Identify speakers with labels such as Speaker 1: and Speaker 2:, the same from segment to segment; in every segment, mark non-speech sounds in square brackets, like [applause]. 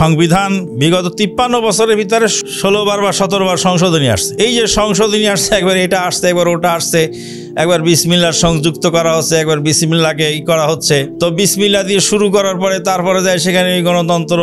Speaker 1: সংবিধান বিগত তিপ্পান্ন বছরের ভিতরে ষোলোবার বা সতেরোবার সংশোধনী আসছে এই যে সংশোধনী আসছে একবার এটা আসছে একবার ওটা আসছে একবার বিসমিল্লার সংযুক্ত করা হচ্ছে একবার বিসমিল্লাকে ই করা হচ্ছে তো বিসমিল্লা দিয়ে শুরু করার পরে তারপরে যায় সেখানে ওই গণতন্ত্র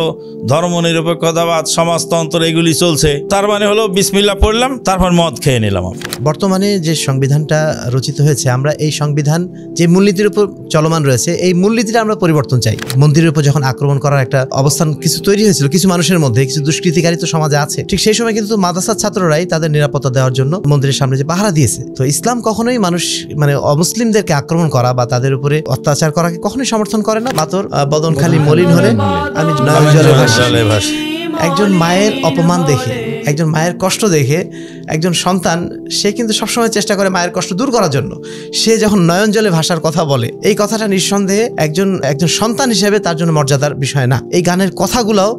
Speaker 1: ধর্ম নিরপেক্ষতাবাদ সমাজতন্ত্র এগুলি চলছে তার মানে হলো বিসমিল্লা পড়লাম তারপর মদ খেয়ে নিলাম
Speaker 2: বর্তমানে যে সংবিধানটা রচিত হয়েছে আমরা এই সংবিধান যে মূলনীতির উপর চলমান রয়েছে এই মূলনীতিটা আমরা পরিবর্তন চাই মন্দিরের উপর যখন আক্রমণ করার একটা অবস্থান কিছু তৈরি হয়েছিল কিছু মানুষের মধ্যে কিছু দুষ্কৃতিকারী তো সমাজে আছে ঠিক সেই সময় কিন্তু মাদ্রাসার ছাত্ররাই তাদের নিরাপত্তা দেওয়ার জন্য মন্দিরের সামনে যে পাহারা দিয়েছে তো ইসলাম কখনোই মানুষ মানুষ মানে অমুসলিমদেরকে আক্রমণ করা বা তাদের উপরে অত্যাচার করাকে কখনোই সমর্থন করে না মাতর খালি মলিন হলে আমি জলে ভাসি একজন মায়ের অপমান দেখে একজন মায়ের কষ্ট দেখে একজন সন্তান সে কিন্তু সবসময় চেষ্টা করে মায়ের কষ্ট দূর করার জন্য সে যখন নয়ন জলে ভাষার কথা বলে এই কথাটা নিঃসন্দেহে একজন একজন সন্তান হিসেবে তার জন্য মর্যাদার বিষয় না এই গানের কথাগুলোও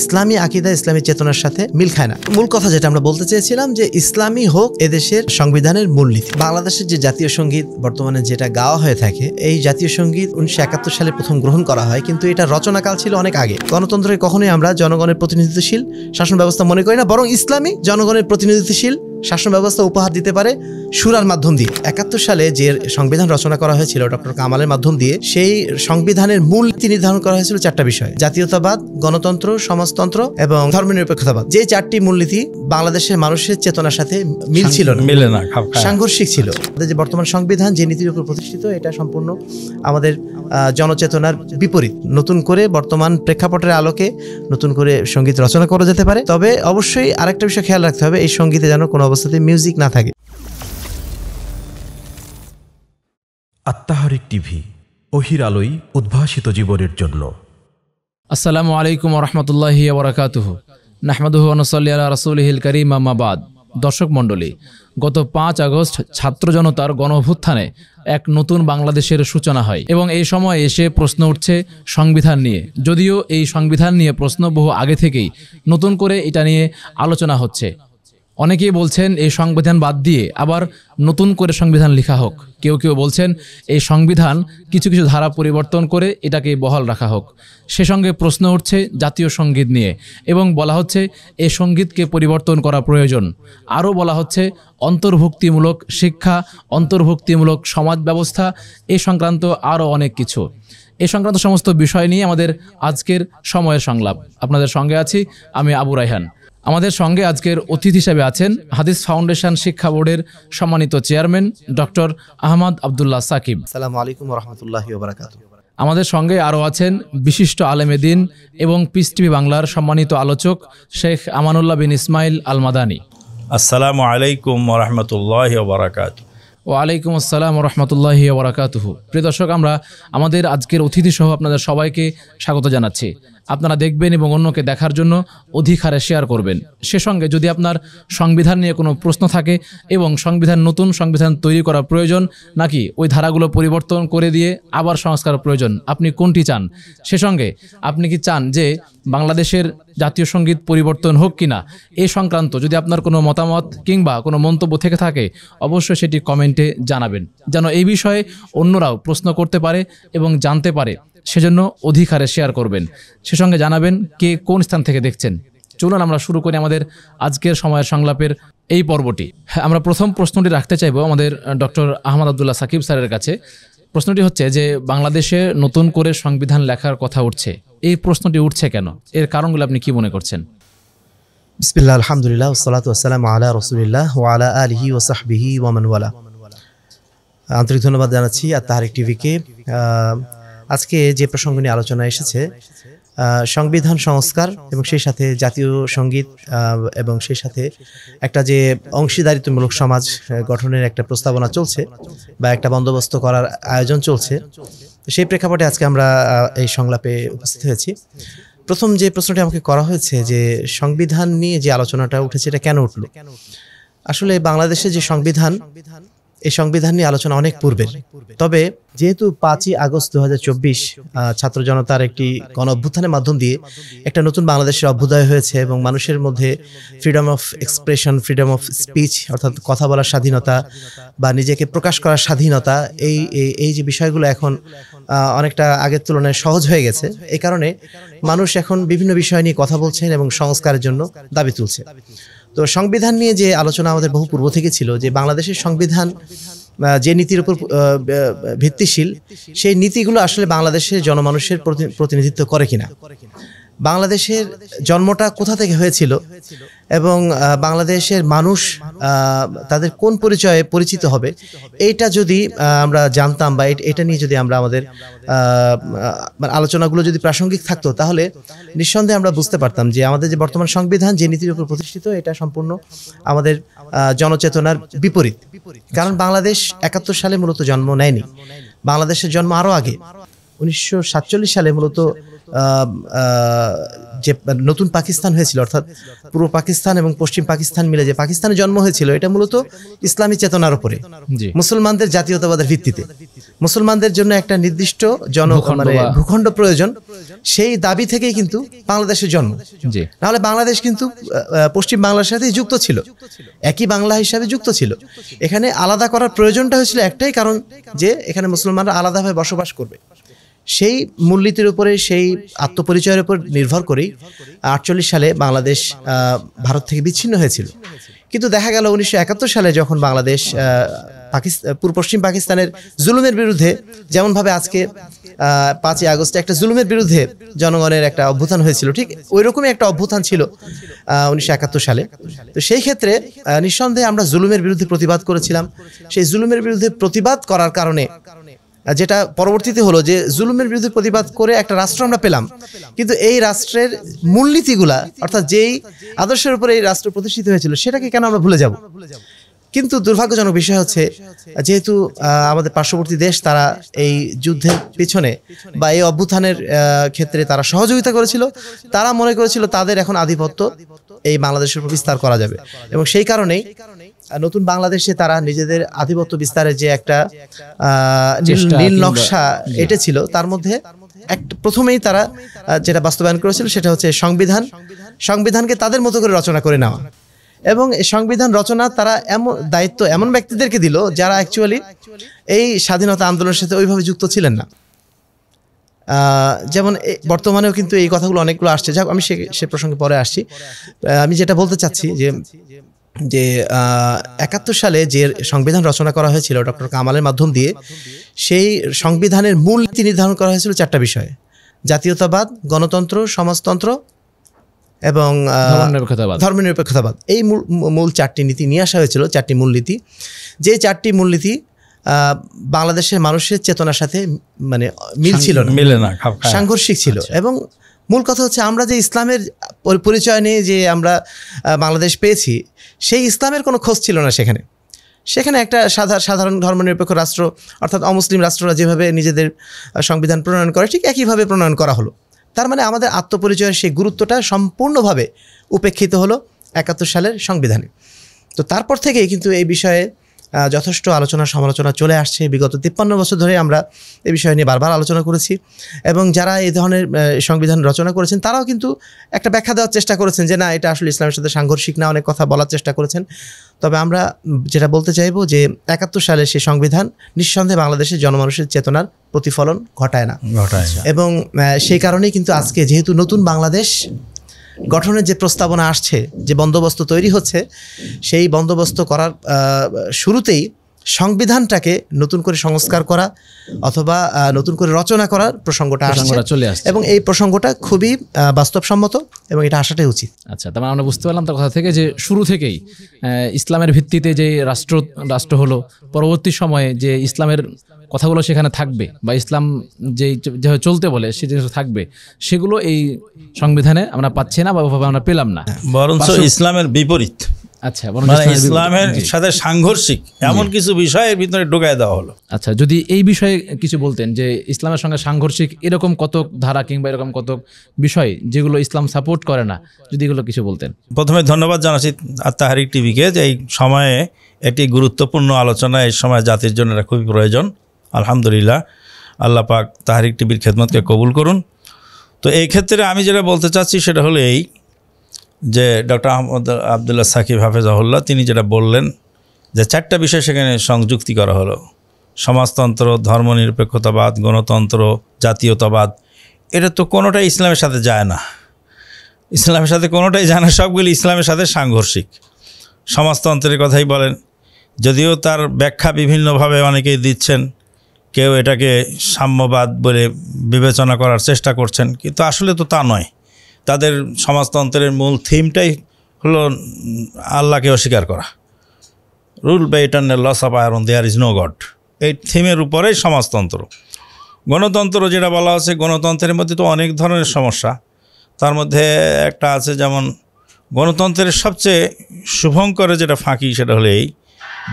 Speaker 2: ইসলামী আকিদা ইসলামী চেতনার সাথে মিল খায় না মূল কথা যেটা আমরা বলতে চেয়েছিলাম যে ইসলামী হোক এদেশের সংবিধানের মূলনীতি বাংলাদেশের যে জাতীয় সঙ্গীত বর্তমানে যেটা গাওয়া হয়ে থাকে এই জাতীয় সঙ্গীত উনিশশো সালে প্রথম গ্রহণ করা হয় কিন্তু এটা রচনাকাল ছিল অনেক আগে গণতন্ত্রে কখনোই আমরা জনগণ জনগণের প্রতিনিধিত্বশীল শাসন ব্যবস্থা মনে করি না বরং ইসলামী জনগণের প্রতিনিধিত্বশীল শাসন ব্যবস্থা উপহার দিতে পারে সুরার মাধ্যম দিয়ে একাত্তর সালে যে সংবিধান রচনা করা হয়েছিল ডক্টর কামালের মাধ্যম দিয়ে সেই সংবিধানের মূল নীতি নির্ধারণ করা হয়েছিল চারটা বিষয় জাতীয়তাবাদ গণতন্ত্র সমাজতন্ত্র এবং ধর্মনিরপেক্ষতাবাদ যে চারটি মূলনীতি বাংলাদেশের মানুষের চেতনার সাথে মিল ছিল না
Speaker 1: মিলে না সাংঘর্ষিক
Speaker 2: ছিল যে বর্তমান সংবিধান যে নীতির উপর প্রতিষ্ঠিত এটা সম্পূর্ণ আমাদের জনচেতনার বিপরীত নতুন করে বর্তমান প্রেক্ষাপটের আলোকে নতুন করে সঙ্গীত রচনা করা যেতে পারে তবে অবশ্যই আরেকটা বিষয় খেয়াল রাখতে হবে এই সঙ্গীতে যেন কোনো অবস্থাতে মিউজিক না থাকে আত্মাহারিক টিভি অহির আলোই উদ্ভাসিত জীবনের জন্য আসসালামু আলাইকুম
Speaker 3: রহমতুল্লাহ বরাকাতুহ নাহমাদুহ আনসল্লি আল্লাহ রাসুলহিল করিম আমাবাদ দর্শক মণ্ডলী গত পাঁচ আগস্ট ছাত্র জনতার গণভুত্থানে এক নতুন বাংলাদেশের সূচনা হয় এবং এই সময় এসে প্রশ্ন উঠছে সংবিধান নিয়ে যদিও এই সংবিধান নিয়ে প্রশ্ন বহু আগে থেকেই নতুন করে এটা নিয়ে আলোচনা হচ্ছে অনেকেই বলছেন এই সংবিধান বাদ দিয়ে আবার নতুন করে সংবিধান লেখা হোক কেউ কেউ বলছেন এই সংবিধান কিছু কিছু ধারা পরিবর্তন করে এটাকে বহাল রাখা হোক সে সঙ্গে প্রশ্ন উঠছে জাতীয় সঙ্গীত নিয়ে এবং বলা হচ্ছে এই সঙ্গীতকে পরিবর্তন করা প্রয়োজন আরও বলা হচ্ছে অন্তর্ভুক্তিমূলক শিক্ষা অন্তর্ভুক্তিমূলক সমাজ ব্যবস্থা এ সংক্রান্ত আরও অনেক কিছু এ সংক্রান্ত সমস্ত বিষয় নিয়ে আমাদের আজকের সময়ের সংলাপ আপনাদের সঙ্গে আছি আমি আবু রাইহান আমাদের সঙ্গে আজকের অতিথি হিসেবে আছেন হাদিস ফাউন্ডেশন শিক্ষা বোর্ডের সম্মানিত চেয়ারম্যান ডক্টর আহমদ আবদুল্লাহ সাকিব সালাম আলাইকুম রহমতুল্লাহ আমাদের সঙ্গে আরও আছেন বিশিষ্ট আলেমেদিন এবং পিস টিভি বাংলার সম্মানিত আলোচক শেখ আমানুল্লাহ বিন ইসমাইল আল মাদানি
Speaker 1: আসসালামু আলাইকুম রহমতুল্লাহ বারাকাত ওয়ালাইকুম আসসালাম রহমতুল্লাহ বারাকাতুহু
Speaker 3: প্রিয় দর্শক আমরা আমাদের আজকের অতিথি সহ আপনাদের সবাইকে স্বাগত জানাচ্ছি আপনারা দেখবেন এবং অন্যকে দেখার জন্য অধিকারে শেয়ার করবেন সে সঙ্গে যদি আপনার সংবিধান নিয়ে কোনো প্রশ্ন থাকে এবং সংবিধান নতুন সংবিধান তৈরি করা প্রয়োজন নাকি ওই ধারাগুলো পরিবর্তন করে দিয়ে আবার সংস্কার প্রয়োজন আপনি কোনটি চান সে সঙ্গে আপনি কি চান যে বাংলাদেশের জাতীয় সঙ্গীত পরিবর্তন হোক কি না এ সংক্রান্ত যদি আপনার কোনো মতামত কিংবা কোনো মন্তব্য থেকে থাকে অবশ্যই সেটি কমেন্টে জানাবেন যেন এই বিষয়ে অন্যরাও প্রশ্ন করতে পারে এবং জানতে পারে সেজন্য অধিকারে শেয়ার করবেন সে সঙ্গে জানাবেন কে কোন স্থান থেকে দেখছেন চলুন আমরা শুরু করি আমাদের আজকের সময়ের সংলাপের এই পর্বটি হ্যাঁ, আমরা প্রথম প্রশ্নটি রাখতে চাইব আমাদের ডক্টর আহমদ আবদুল্লাহ সাকিব স্যারের কাছে প্রশ্নটি হচ্ছে যে বাংলাদেশে নতুন করে সংবিধান লেখার কথা উঠছে এই প্রশ্নটি উঠছে কেন এর কারণগুলো আপনি কি মনে করছেন
Speaker 2: বিসমিল্লা আলহামদুলিল্লাহ সালাত আসসালাম আলা রসুলিল্লাহ ওয়ালা আলহি ওসাহবিহি ওয়ামানওয়ালা আন্তরিক ধন্যবাদ জানাচ্ছি আর তাহারিক টিভিকে আজকে যে প্রসঙ্গ নিয়ে আলোচনা এসেছে সংবিধান সংস্কার এবং সেই সাথে জাতীয় সঙ্গীত এবং সেই সাথে একটা যে অংশীদারিত্বমূলক সমাজ গঠনের একটা প্রস্তাবনা চলছে বা একটা বন্দোবস্ত করার আয়োজন চলছে সেই প্রেক্ষাপটে আজকে আমরা এই সংলাপে উপস্থিত হয়েছি প্রথম যে প্রশ্নটি আমাকে করা হয়েছে যে সংবিধান নিয়ে যে আলোচনাটা উঠেছে এটা কেন উঠলো আসলে বাংলাদেশে যে সংবিধান এই সংবিধান নিয়ে আলোচনা অনেক পূর্বে তবে যেহেতু পাঁচই আগস্ট দু ছাত্র জনতার একটি গণ অভ্যুত্থানের মাধ্যম দিয়ে একটা নতুন বাংলাদেশের অভ্যুদয় হয়েছে এবং মানুষের মধ্যে freedom of expression freedom of speech অর্থাৎ কথা বলার স্বাধীনতা বা নিজেকে প্রকাশ করার স্বাধীনতা এই এই যে বিষয়গুলো এখন অনেকটা আগের তুলনায় সহজ হয়ে গেছে এই কারণে মানুষ এখন বিভিন্ন বিষয় নিয়ে কথা বলছেন এবং সংস্কারের জন্য দাবি তুলছে তো সংবিধান নিয়ে যে আলোচনা আমাদের বহু পূর্ব থেকে ছিল যে বাংলাদেশের সংবিধান যে নীতির উপর ভিত্তিশীল সেই নীতিগুলো আসলে বাংলাদেশের জনমানুষের প্রতিনিধিত্ব করে কিনা বাংলাদেশের জন্মটা কোথা থেকে হয়েছিল এবং বাংলাদেশের মানুষ তাদের কোন পরিচয়ে পরিচিত হবে এইটা যদি আমরা জানতাম বা এটা নিয়ে যদি আমরা আমাদের মানে আলোচনাগুলো যদি প্রাসঙ্গিক থাকতো তাহলে নিঃসন্দেহে আমরা বুঝতে পারতাম যে আমাদের যে বর্তমান সংবিধান যে নীতির উপর প্রতিষ্ঠিত এটা সম্পূর্ণ আমাদের জনচেতনার বিপরীত কারণ বাংলাদেশ একাত্তর সালে মূলত জন্ম নেয়নি বাংলাদেশের জন্ম আরও আগে উনিশশো সালে মূলত যে নতুন পাকিস্তান হয়েছিল অর্থাৎ পূর্ব পাকিস্তান এবং পশ্চিম পাকিস্তান মিলে যে পাকিস্তানে জন্ম হয়েছিল এটা মূলত ইসলামী চেতনার উপরে মুসলমানদের জাতীয়তাবাদের ভিত্তিতে মুসলমানদের জন্য একটা নির্দিষ্ট জন মানে ভূখণ্ড প্রয়োজন সেই দাবি থেকেই কিন্তু বাংলাদেশের জন্ম নাহলে বাংলাদেশ কিন্তু পশ্চিম বাংলার সাথে যুক্ত ছিল একই বাংলা হিসাবে যুক্ত ছিল এখানে আলাদা করার প্রয়োজনটা হয়েছিল একটাই কারণ যে এখানে মুসলমানরা আলাদাভাবে বসবাস করবে সেই মূলনীতির উপরে সেই আত্মপরিচয়ের উপর নির্ভর করেই আটচল্লিশ সালে বাংলাদেশ ভারত থেকে বিচ্ছিন্ন হয়েছিল কিন্তু দেখা গেল উনিশশো সালে যখন বাংলাদেশ পাকিস্তান পূর্ব পশ্চিম পাকিস্তানের জুলুমের বিরুদ্ধে যেমনভাবে আজকে পাঁচই আগস্টে একটা জুলুমের বিরুদ্ধে জনগণের একটা অভ্যুত্থান হয়েছিল ঠিক ওই রকমই একটা অভ্যুত্থান ছিল উনিশশো সালে তো সেই ক্ষেত্রে নিঃসন্দেহে আমরা জুলুমের বিরুদ্ধে প্রতিবাদ করেছিলাম সেই জুলুমের বিরুদ্ধে প্রতিবাদ করার কারণে যেটা পরবর্তীতে হলো যে জুলুমের বিরুদ্ধে প্রতিবাদ করে একটা রাষ্ট্র আমরা পেলাম কিন্তু এই রাষ্ট্রের মূলনীতিগুলা অর্থাৎ যেই আদর্শের উপরে এই রাষ্ট্র প্রতিষ্ঠিত হয়েছিল সেটাকে কেন আমরা ভুলে যাব কিন্তু দুর্ভাগ্যজনক বিষয় হচ্ছে যেহেতু আমাদের পার্শ্ববর্তী দেশ তারা এই যুদ্ধের পেছনে বা এই অভ্যুত্থানের ক্ষেত্রে তারা সহযোগিতা করেছিল তারা মনে করেছিল তাদের এখন আধিপত্য এই বাংলাদেশের উপর বিস্তার করা যাবে এবং সেই কারণেই নতুন বাংলাদেশে তারা নিজেদের আধিপত্য বিস্তারের যে একটা নীল নকশা এটা ছিল তার মধ্যে এক প্রথমেই তারা যেটা বাস্তবায়ন করেছিল সেটা হচ্ছে সংবিধান সংবিধানকে তাদের মতো করে রচনা করে নেওয়া এবং সংবিধান রচনা তারা এমন দায়িত্ব এমন ব্যক্তিদেরকে দিল যারা অ্যাকচুয়ালি এই স্বাধীনতা আন্দোলনের সাথে ওইভাবে যুক্ত ছিলেন না যেমন বর্তমানেও কিন্তু এই কথাগুলো অনেকগুলো আসছে যা আমি সে সে প্রসঙ্গে পরে আসছি আমি যেটা বলতে চাচ্ছি যে যে একাত্তর সালে যে সংবিধান রচনা করা হয়েছিল ডক্টর কামালের মাধ্যম দিয়ে সেই সংবিধানের মূল নীতি নির্ধারণ করা হয়েছিল চারটা বিষয়ে জাতীয়তাবাদ গণতন্ত্র সমাজতন্ত্র এবং ধর্মনিরপেক্ষতাবাদ এই মূল চারটি নীতি নিয়ে আসা হয়েছিল চারটি মূলনীতি যে চারটি মূলনীতি বাংলাদেশের মানুষের চেতনার সাথে মানে মিল ছিল না সাংঘর্ষিক ছিল আচ্ছা। এবং মূল কথা হচ্ছে আমরা যে ইসলামের পরিচয় নিয়ে যে আমরা বাংলাদেশ পেয়েছি সেই ইসলামের কোনো খোঁজ ছিল না সেখানে সেখানে একটা সাধারণ সাধারণ ধর্মনিরপেক্ষ রাষ্ট্র অর্থাৎ অমুসলিম রাষ্ট্ররা যেভাবে নিজেদের সংবিধান প্রণয়ন করে ঠিক একইভাবে প্রণয়ন করা হলো তার মানে আমাদের আত্মপরিচয়ের সেই গুরুত্বটা সম্পূর্ণভাবে উপেক্ষিত হলো একাত্তর সালের সংবিধানে তো তারপর থেকেই কিন্তু এই বিষয়ে যথেষ্ট আলোচনা সমালোচনা চলে আসছে বিগত তিপ্পান্ন বছর ধরে আমরা এ বিষয় নিয়ে বারবার আলোচনা করেছি এবং যারা এই ধরনের সংবিধান রচনা করেছেন তারাও কিন্তু একটা ব্যাখ্যা দেওয়ার চেষ্টা করেছেন যে না এটা আসলে ইসলামের সাথে সাংঘর্ষিক না অনেক কথা বলার চেষ্টা করেছেন তবে আমরা যেটা বলতে চাইব যে একাত্তর সালে সেই সংবিধান নিঃসন্দেহে বাংলাদেশের জনমানুষের চেতনার প্রতিফলন ঘটায় না এবং সেই কারণেই কিন্তু আজকে যেহেতু নতুন বাংলাদেশ গঠনের যে প্রস্তাবনা আসছে যে বন্দোবস্ত তৈরি হচ্ছে সেই বন্দোবস্ত করার শুরুতেই সংবিধানটাকে নতুন করে সংস্কার করা অথবা নতুন করে রচনা করার প্রসঙ্গটা চলে আসছে এবং এই প্রসঙ্গটা খুবই বাস্তবসম্মত এবং এটা আসাটাই উচিত
Speaker 3: আচ্ছা তার মানে আমরা বুঝতে পারলাম তার কথা থেকে যে শুরু থেকেই ইসলামের ভিত্তিতে যে রাষ্ট্র রাষ্ট্র হলো পরবর্তী সময়ে যে ইসলামের কথাগুলো সেখানে থাকবে বা ইসলাম যেই যেভাবে চলতে বলে সে জিনিস থাকবে সেগুলো এই সংবিধানে আমরা পাচ্ছি না বা ওভাবে আমরা পেলাম না বরঞ্চ ইসলামের বিপরীত আচ্ছা মানে ইসলামের সাথে সাংঘর্ষিক এমন কিছু বিষয়ের ভিতরে ঢোকায় দেওয়া হলো আচ্ছা যদি এই বিষয়ে কিছু বলতেন যে ইসলামের সঙ্গে সাংঘর্ষিক এরকম কতক ধারা কিংবা এরকম কতক বিষয় যেগুলো ইসলাম সাপোর্ট করে না যদি এগুলো কিছু বলতেন
Speaker 1: প্রথমে ধন্যবাদ জানাচ্ছি আত্মাহারিক টিভিকে যে এই সময়ে একটি গুরুত্বপূর্ণ আলোচনা এই সময় জাতির জন্য খুবই প্রয়োজন আলহামদুলিল্লাহ আল্লাহ পাক তাহারিক টিভির খেদমতকে কবুল করুন তো এই ক্ষেত্রে আমি যেটা বলতে চাচ্ছি সেটা হলো এই যে ডক্টর আহমদ আবদুল্লাহ সাকিব হাফেজাহুল্লাহ তিনি যেটা বললেন যে চারটা বিষয় সেখানে সংযুক্তি করা হলো সমাজতন্ত্র ধর্মনিরপেক্ষতাবাদ গণতন্ত্র জাতীয়তাবাদ এটা তো কোনোটাই ইসলামের সাথে যায় না ইসলামের সাথে কোনোটাই যায় না সবগুলি ইসলামের সাথে সাংঘর্ষিক সমাজতন্ত্রের কথাই বলেন যদিও তার ব্যাখ্যা বিভিন্নভাবে অনেকেই দিচ্ছেন কেউ এটাকে সাম্যবাদ বলে বিবেচনা করার চেষ্টা করছেন কিন্তু আসলে তো তা নয় তাদের সমাজতন্ত্রের মূল থিমটাই হলো আল্লাহকে অস্বীকার করা রুল বাই ইটার্নের laws of iron there is no God এই থিমের উপরেই সমাজতন্ত্র গণতন্ত্র যেটা বলা হচ্ছে গণতন্ত্রের মধ্যে তো অনেক ধরনের সমস্যা তার মধ্যে একটা আছে যেমন গণতন্ত্রের সবচেয়ে শুভঙ্করে যেটা ফাঁকি সেটা হলো এই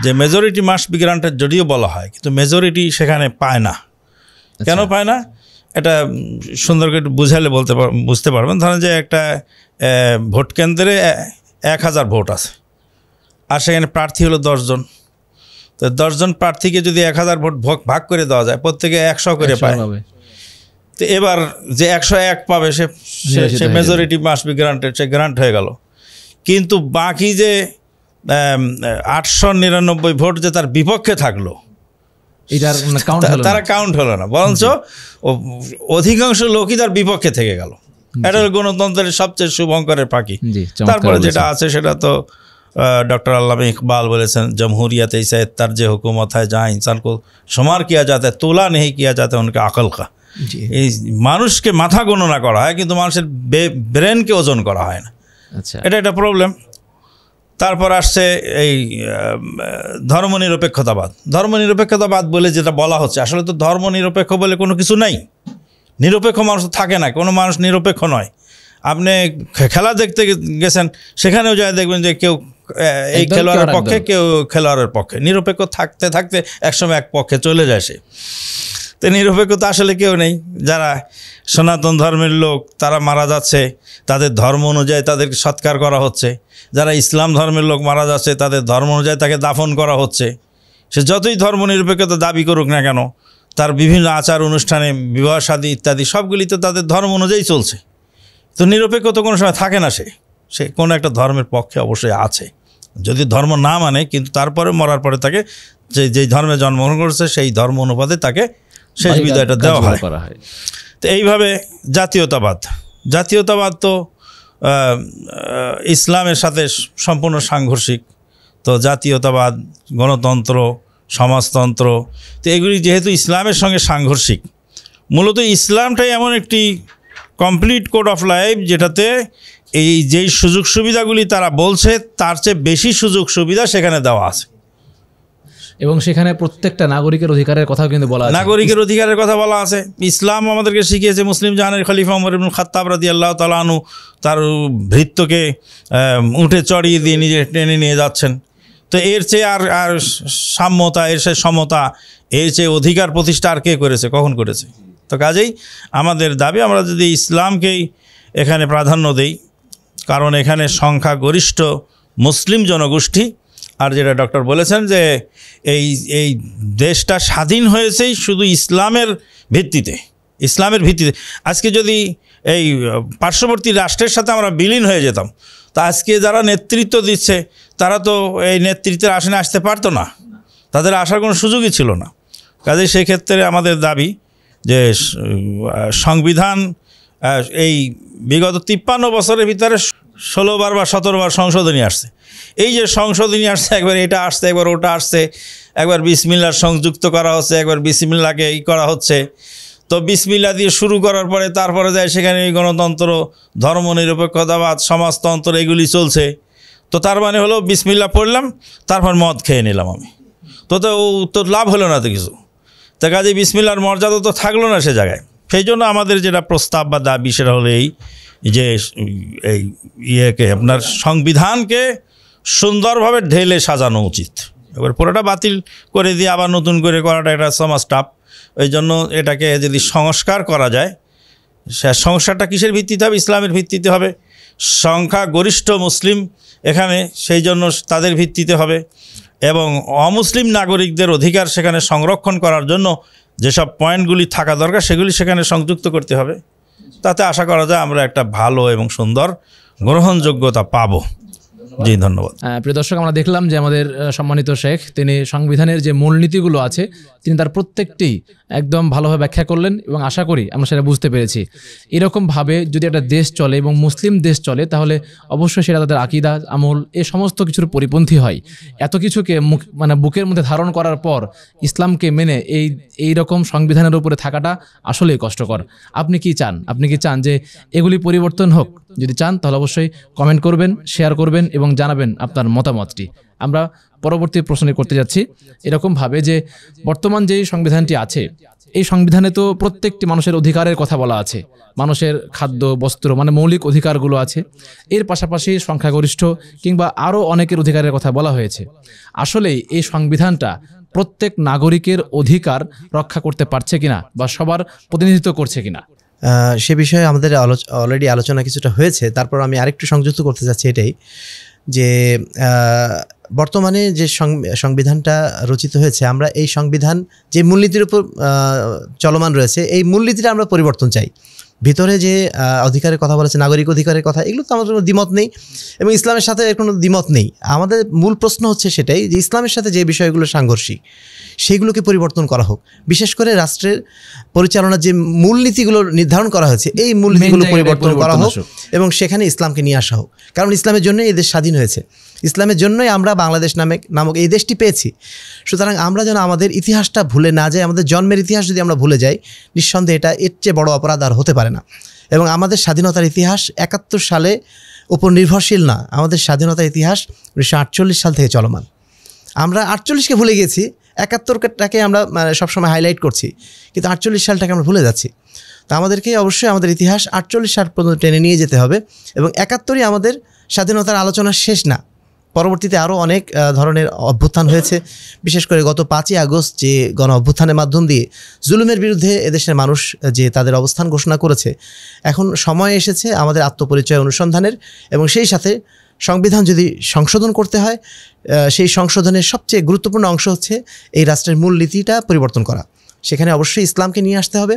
Speaker 1: যে মেজরিটি মাস বিজ্ঞানটা যদিও বলা হয় কিন্তু মেজরিটি সেখানে পায় না আচ্ছা। কেন পায় না এটা সুন্দর করে বুঝালে বলতে বুঝতে পারবেন ধরেন যে একটা ভোট কেন্দ্রে এক হাজার ভোট আছে আর সেখানে প্রার্থী হলো দশজন তো দশজন প্রার্থীকে যদি এক হাজার ভোট ভাগ করে দেওয়া যায় প্রত্যেকে একশো করে পায় তো এবার যে একশো এক পাবে সে সে মেজরিটি মাস বি গ্রান্টেড সে গ্রান্ট হয়ে গেল কিন্তু বাকি যে আটশো নিরানব্বই ভোট যে তার বিপক্ষে থাকলো এটার মানে তারা কাউন্ট হলো না বরঞ্চ অধিকাংশ লোকই তার বিপক্ষে থেকে গেল এটা গণতন্ত্রের সবচেয়ে শুভঙ্করের পাখি তারপরে যেটা আছে সেটা তো ডক্টর আল্লাহ ইকবাল বলেছেন জমহুরিয়াতে সাহেদ তার যে হুকুমত হয় যা কো সমার কিয়া যাতে তোলা নেই কিয়া যাতে উনকে আকলকা এই মানুষকে মাথা গণনা করা হয় কিন্তু মানুষের ব্রেনকে ওজন করা হয় না আচ্ছা। এটা একটা প্রবলেম তারপর আসছে এই ধর্মনিরপেক্ষতাবাদ ধর্মনিরপেক্ষতাবাদ বলে যেটা বলা হচ্ছে আসলে তো ধর্মনিরপেক্ষ বলে কোনো কিছু নাই নিরপেক্ষ মানুষ থাকে না কোনো মানুষ নিরপেক্ষ নয় আপনি খেলা দেখতে গেছেন সেখানেও যায় দেখবেন যে কেউ এই খেলোয়াড়ের পক্ষে কেউ খেলোয়াড়ের পক্ষে নিরপেক্ষ থাকতে থাকতে একসময় এক পক্ষে চলে যায় সে তো নিরপেক্ষতা আসলে কেউ নেই যারা সনাতন ধর্মের লোক তারা মারা যাচ্ছে তাদের ধর্ম অনুযায়ী তাদেরকে সৎকার করা হচ্ছে যারা ইসলাম ধর্মের লোক মারা যাচ্ছে তাদের ধর্ম অনুযায়ী তাকে দাফন করা হচ্ছে সে যতই ধর্ম নিরপেক্ষতা দাবি করুক না কেন তার বিভিন্ন আচার অনুষ্ঠানে বিবাহ সাদী ইত্যাদি সবগুলি তো তাদের ধর্ম অনুযায়ী চলছে তো নিরপেক্ষ তো কোনো সময় থাকে না সে সে কোনো একটা ধর্মের পক্ষে অবশ্যই আছে যদি ধর্ম না মানে কিন্তু তারপরে মরার পরে তাকে যে যেই ধর্মে জন্মগ্রহণ করেছে সেই ধর্ম অনুপাতে তাকে শেষ বিদায়টা দেওয়া হয় করা হয় তো এইভাবে জাতীয়তাবাদ জাতীয়তাবাদ তো ইসলামের সাথে সম্পূর্ণ সাংঘর্ষিক তো জাতীয়তাবাদ গণতন্ত্র সমাজতন্ত্র তো এগুলি যেহেতু ইসলামের সঙ্গে সাংঘর্ষিক মূলত ইসলামটাই এমন একটি কমপ্লিট কোড অফ লাইফ যেটাতে এই যেই সুযোগ সুবিধাগুলি তারা বলছে তার চেয়ে বেশি সুযোগ সুবিধা সেখানে দেওয়া আছে
Speaker 3: এবং সেখানে প্রত্যেকটা নাগরিকের অধিকারের কথা কিন্তু বলা নাগরিকের
Speaker 1: অধিকারের কথা বলা আছে ইসলাম আমাদেরকে শিখিয়েছে মুসলিম জাহানের খলিফা উমর ইবনুল খাত্তাব রাদি আল্লাহ তালানু তার ভৃত্যকে উঠে চড়িয়ে দিয়ে নিজে টেনে নিয়ে যাচ্ছেন তো এর চেয়ে আর আর সাম্যতা এর চেয়ে সমতা এর চেয়ে অধিকার প্রতিষ্ঠা আর কে করেছে কখন করেছে তো কাজেই আমাদের দাবি আমরা যদি ইসলামকেই এখানে প্রাধান্য দেই কারণ এখানে সংখ্যাগরিষ্ঠ মুসলিম জনগোষ্ঠী আর যেটা ডক্টর বলেছেন যে এই এই দেশটা স্বাধীন হয়েছেই শুধু ইসলামের ভিত্তিতে ইসলামের ভিত্তিতে আজকে যদি এই পার্শ্ববর্তী রাষ্ট্রের সাথে আমরা বিলীন হয়ে যেতাম তা আজকে যারা নেতৃত্ব দিচ্ছে তারা তো এই নেতৃত্বের আসনে আসতে পারতো না তাদের আসার কোনো সুযোগই ছিল না কাজে সেক্ষেত্রে আমাদের দাবি যে সংবিধান এই বিগত তিপ্পান্ন বছরের ভিতরে ষোলোবার বা সতেরোবার সংশোধনী আসছে এই যে সংশোধনী আসছে একবার এটা আসছে একবার ওটা আসছে একবার বিসমিল্লার সংযুক্ত করা হচ্ছে একবার বিসমিল্লাকে ই করা হচ্ছে তো বিসমিল্লা দিয়ে শুরু করার পরে তারপরে যায় সেখানে এই গণতন্ত্র ধর্মনিরপেক্ষতাবাদ সমাজতন্ত্র এগুলি চলছে তো তার মানে হলো বিসমিল্লা পড়লাম তারপর মদ খেয়ে নিলাম আমি তো তো তো লাভ হলো না তো কিছু তো কাজে বিসমিল্লার মর্যাদা তো থাকলো না সে জায়গায় সেই জন্য আমাদের যেটা প্রস্তাব বা দাবি সেটা হলো এই যে এই ইয়েকে আপনার সংবিধানকে সুন্দরভাবে ঢেলে সাজানো উচিত এবার পুরোটা বাতিল করে দিয়ে আবার নতুন করে করাটা এটা সমাজ টাপ ওই জন্য এটাকে যদি সংস্কার করা যায় সংস্কারটা কিসের ভিত্তিতে হবে ইসলামের ভিত্তিতে হবে সংখ্যা গরিষ্ঠ মুসলিম এখানে সেই জন্য তাদের ভিত্তিতে হবে এবং অমুসলিম নাগরিকদের অধিকার সেখানে সংরক্ষণ করার জন্য যেসব পয়েন্টগুলি থাকা দরকার সেগুলি সেখানে সংযুক্ত করতে হবে তাতে আশা করা যায় আমরা একটা ভালো এবং সুন্দর গ্রহণযোগ্যতা পাবো ধন্যবাদ জি ধন্যবাদ প্রিয় দর্শক আমরা দেখলাম যে আমাদের
Speaker 3: সম্মানিত শেখ তিনি সংবিধানের যে মূলনীতিগুলো আছে তিনি তার প্রত্যেকটি একদম ভালোভাবে ব্যাখ্যা করলেন এবং আশা করি আমরা সেটা বুঝতে পেরেছি এরকমভাবে যদি একটা দেশ চলে এবং মুসলিম দেশ চলে তাহলে অবশ্যই সেটা তাদের আকিদা আমল এ সমস্ত কিছুর পরিপন্থী হয় এত কিছুকে মানে বুকের মধ্যে ধারণ করার পর ইসলামকে মেনে এই এই রকম সংবিধানের উপরে থাকাটা আসলেই কষ্টকর আপনি কি চান আপনি কি চান যে এগুলি পরিবর্তন হোক যদি চান তাহলে অবশ্যই কমেন্ট করবেন শেয়ার করবেন এবং জানাবেন আপনার মতামতটি আমরা পরবর্তী প্রশ্নে করতে যাচ্ছি এরকমভাবে যে বর্তমান যে সংবিধানটি আছে এই সংবিধানে তো প্রত্যেকটি মানুষের অধিকারের কথা বলা আছে মানুষের খাদ্য বস্ত্র মানে মৌলিক অধিকারগুলো আছে এর পাশাপাশি সংখ্যাগরিষ্ঠ কিংবা আরও অনেকের অধিকারের কথা বলা হয়েছে আসলেই এই সংবিধানটা প্রত্যেক নাগরিকের অধিকার রক্ষা করতে পারছে কিনা বা সবার প্রতিনিধিত্ব করছে কিনা
Speaker 2: সে বিষয়ে আমাদের অলরেডি আলোচনা কিছুটা হয়েছে তারপর আমি আরেকটু সংযুক্ত করতে চাচ্ছি এটাই যে বর্তমানে যে সংবিধানটা রচিত হয়েছে আমরা এই সংবিধান যে মূলনীতির উপর চলমান রয়েছে এই মূলনীতিটা আমরা পরিবর্তন চাই ভিতরে যে অধিকারের কথা বলেছে নাগরিক অধিকারের কথা এগুলো তো আমাদের কোনো দ্বিমত নেই এবং ইসলামের সাথে এর কোনো দ্বিমত নেই আমাদের মূল প্রশ্ন হচ্ছে সেটাই যে ইসলামের সাথে যে বিষয়গুলো সাংঘর্ষিক সেগুলোকে পরিবর্তন করা হোক বিশেষ করে রাষ্ট্রের পরিচালনার যে মূলনীতিগুলো নির্ধারণ করা হয়েছে এই মূলনীতিগুলো পরিবর্তন করা হোক এবং সেখানে ইসলামকে নিয়ে আসা হোক কারণ ইসলামের জন্যই এদের স্বাধীন হয়েছে ইসলামের জন্যই আমরা বাংলাদেশ নামে নামক এই দেশটি পেয়েছি সুতরাং আমরা যেন আমাদের ইতিহাসটা ভুলে না যাই আমাদের জন্মের ইতিহাস যদি আমরা ভুলে যাই নিঃসন্দেহে এটা এর চেয়ে বড়ো অপরাধ আর হতে পারে না এবং আমাদের স্বাধীনতার ইতিহাস একাত্তর সালে উপর নির্ভরশীল না আমাদের স্বাধীনতার ইতিহাস উনিশশো সাল থেকে চলমান আমরা আটচল্লিশকে ভুলে গেছি একাত্তরটাকে আমরা মানে, সবসময় হাইলাইট করছি কিন্তু আটচল্লিশ সালটাকে আমরা ভুলে যাচ্ছি তো আমাদেরকে অবশ্যই আমাদের ইতিহাস আটচল্লিশ সাল পর্যন্ত টেনে নিয়ে যেতে হবে এবং একাত্তরই আমাদের স্বাধীনতার আলোচনার শেষ না পরবর্তীতে আরও অনেক ধরনের অভ্যুত্থান হয়েছে বিশেষ করে গত পাঁচই আগস্ট যে গণ অভ্যুত্থানের মাধ্যম দিয়ে জুলুমের বিরুদ্ধে এদেশের মানুষ যে তাদের অবস্থান ঘোষণা করেছে এখন সময় এসেছে আমাদের আত্মপরিচয় অনুসন্ধানের এবং সেই সাথে সংবিধান যদি সংশোধন করতে হয় সেই সংশোধনের সবচেয়ে গুরুত্বপূর্ণ অংশ হচ্ছে এই রাষ্ট্রের মূল নীতিটা পরিবর্তন করা সেখানে অবশ্যই ইসলামকে নিয়ে আসতে হবে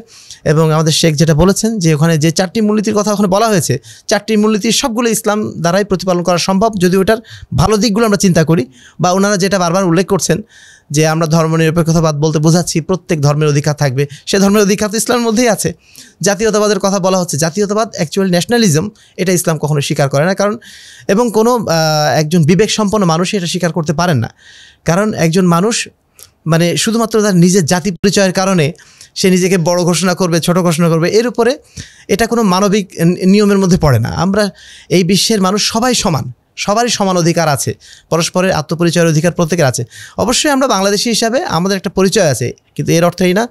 Speaker 2: এবং আমাদের শেখ যেটা বলেছেন যে ওখানে যে চারটি মূলনীতির কথা ওখানে বলা হয়েছে চারটি মূলনীতির সবগুলো ইসলাম দ্বারাই প্রতিপালন করা সম্ভব যদি ওটার ভালো দিকগুলো আমরা চিন্তা করি বা ওনারা যেটা বারবার উল্লেখ করছেন যে আমরা ধর্ম নিরপেক্ষতাবাদ বলতে বোঝাচ্ছি প্রত্যেক ধর্মের অধিকার থাকবে সে ধর্মের অধিকার তো ইসলামের মধ্যেই আছে জাতীয়তাবাদের কথা বলা হচ্ছে জাতীয়তাবাদ অ্যাকচুয়ালি ন্যাশনালিজম এটা ইসলাম কখনো স্বীকার করে না কারণ এবং কোনো একজন বিবেক সম্পন্ন মানুষই এটা স্বীকার করতে পারেন না কারণ একজন মানুষ মানে শুধুমাত্র তার নিজের জাতি পরিচয়ের কারণে সে নিজেকে বড় ঘোষণা করবে ছোট ঘোষণা করবে এর উপরে এটা কোনো মানবিক নিয়মের মধ্যে পড়ে না আমরা এই বিশ্বের মানুষ সবাই সমান সবারই সমান অধিকার আছে পরস্পরের আত্মপরিচয়ের অধিকার প্রত্যেকের আছে অবশ্যই আমরা বাংলাদেশি হিসাবে আমাদের একটা পরিচয় আছে কিন্তু এর অর্থেই না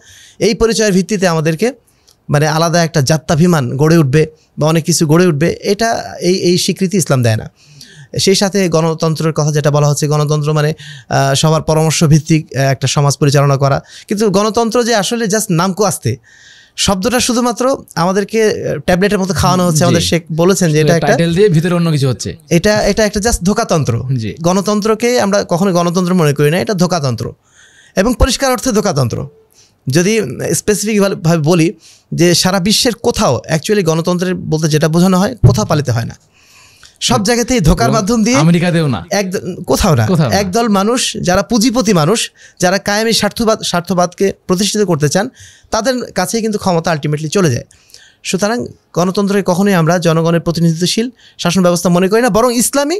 Speaker 2: এই পরিচয়ের ভিত্তিতে আমাদেরকে মানে আলাদা একটা জাত্যাভিমান গড়ে উঠবে বা অনেক কিছু গড়ে উঠবে এটা এই এই স্বীকৃতি ইসলাম দেয় না সেই সাথে গণতন্ত্রের কথা যেটা বলা হচ্ছে গণতন্ত্র মানে সবার পরামর্শ ভিত্তিক একটা সমাজ পরিচালনা করা কিন্তু গণতন্ত্র যে আসলে জাস্ট নামকো আসতে শব্দটা শুধুমাত্র আমাদেরকে ট্যাবলেটের মতো খাওয়ানো হচ্ছে আমাদের শেখ বলেছেন যে এটা একটা
Speaker 3: দিয়ে ভিতরে অন্য কিছু হচ্ছে
Speaker 2: এটা এটা একটা জাস্ট ধোকাতন্ত্র গণতন্ত্রকে আমরা কখনো গণতন্ত্র মনে করি না এটা ধোকাতন্ত্র এবং পরিষ্কার অর্থে ধোকাতন্ত্র যদি স্পেসিফিকভাবে বলি যে সারা বিশ্বের কোথাও অ্যাকচুয়ালি গণতন্ত্রের বলতে যেটা বোঝানো হয় কোথাও পালিত হয় না সব জায়গাতেই ধোকার মাধ্যম দিয়ে আমেরিকাতেও না এক কোথাও না একদল মানুষ যারা পুঁজিপতি মানুষ যারা কায়েমি স্বার্থবাদ স্বার্থবাদকে প্রতিষ্ঠিত করতে চান তাদের কাছে কিন্তু ক্ষমতা আলটিমেটলি চলে যায় সুতরাং গণতন্ত্রকে কখনোই আমরা জনগণের প্রতিনিধিত্বশীল শাসন ব্যবস্থা মনে করি না বরং ইসলামী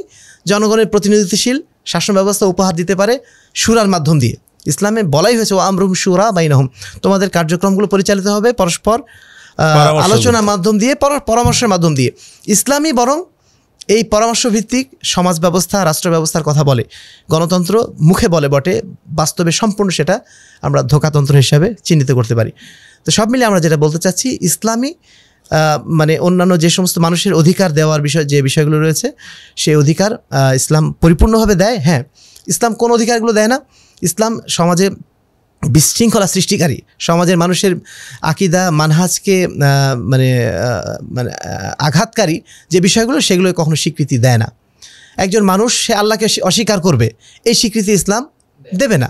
Speaker 2: জনগণের প্রতিনিধিত্বশীল শাসন ব্যবস্থা উপহার দিতে পারে সুরার মাধ্যম দিয়ে ইসলামে বলাই হয়েছে ও আমরুম সুরা বাইনহম তোমাদের কার্যক্রমগুলো পরিচালিত হবে পরস্পর আলোচনার মাধ্যম দিয়ে পরামর্শের মাধ্যম দিয়ে ইসলামই বরং এই পরামর্শভিত্তিক সমাজ ব্যবস্থা রাষ্ট্র ব্যবস্থার কথা বলে গণতন্ত্র মুখে বলে বটে বাস্তবে সম্পূর্ণ সেটা আমরা ধোকাতন্ত্র হিসাবে চিহ্নিত করতে পারি তো সব মিলে আমরা যেটা বলতে চাচ্ছি ইসলামী মানে অন্যান্য যে সমস্ত মানুষের অধিকার দেওয়ার বিষয় যে বিষয়গুলো রয়েছে সেই অধিকার ইসলাম পরিপূর্ণভাবে দেয় হ্যাঁ ইসলাম কোন অধিকারগুলো দেয় না ইসলাম সমাজে বিশৃঙ্খলা সৃষ্টিকারী সমাজের মানুষের আকিদা মানহাজকে মানে মানে আঘাতকারী যে বিষয়গুলো সেগুলো কখনো স্বীকৃতি দেয় না একজন মানুষ সে আল্লাহকে অস্বীকার করবে এই স্বীকৃতি ইসলাম দেবে না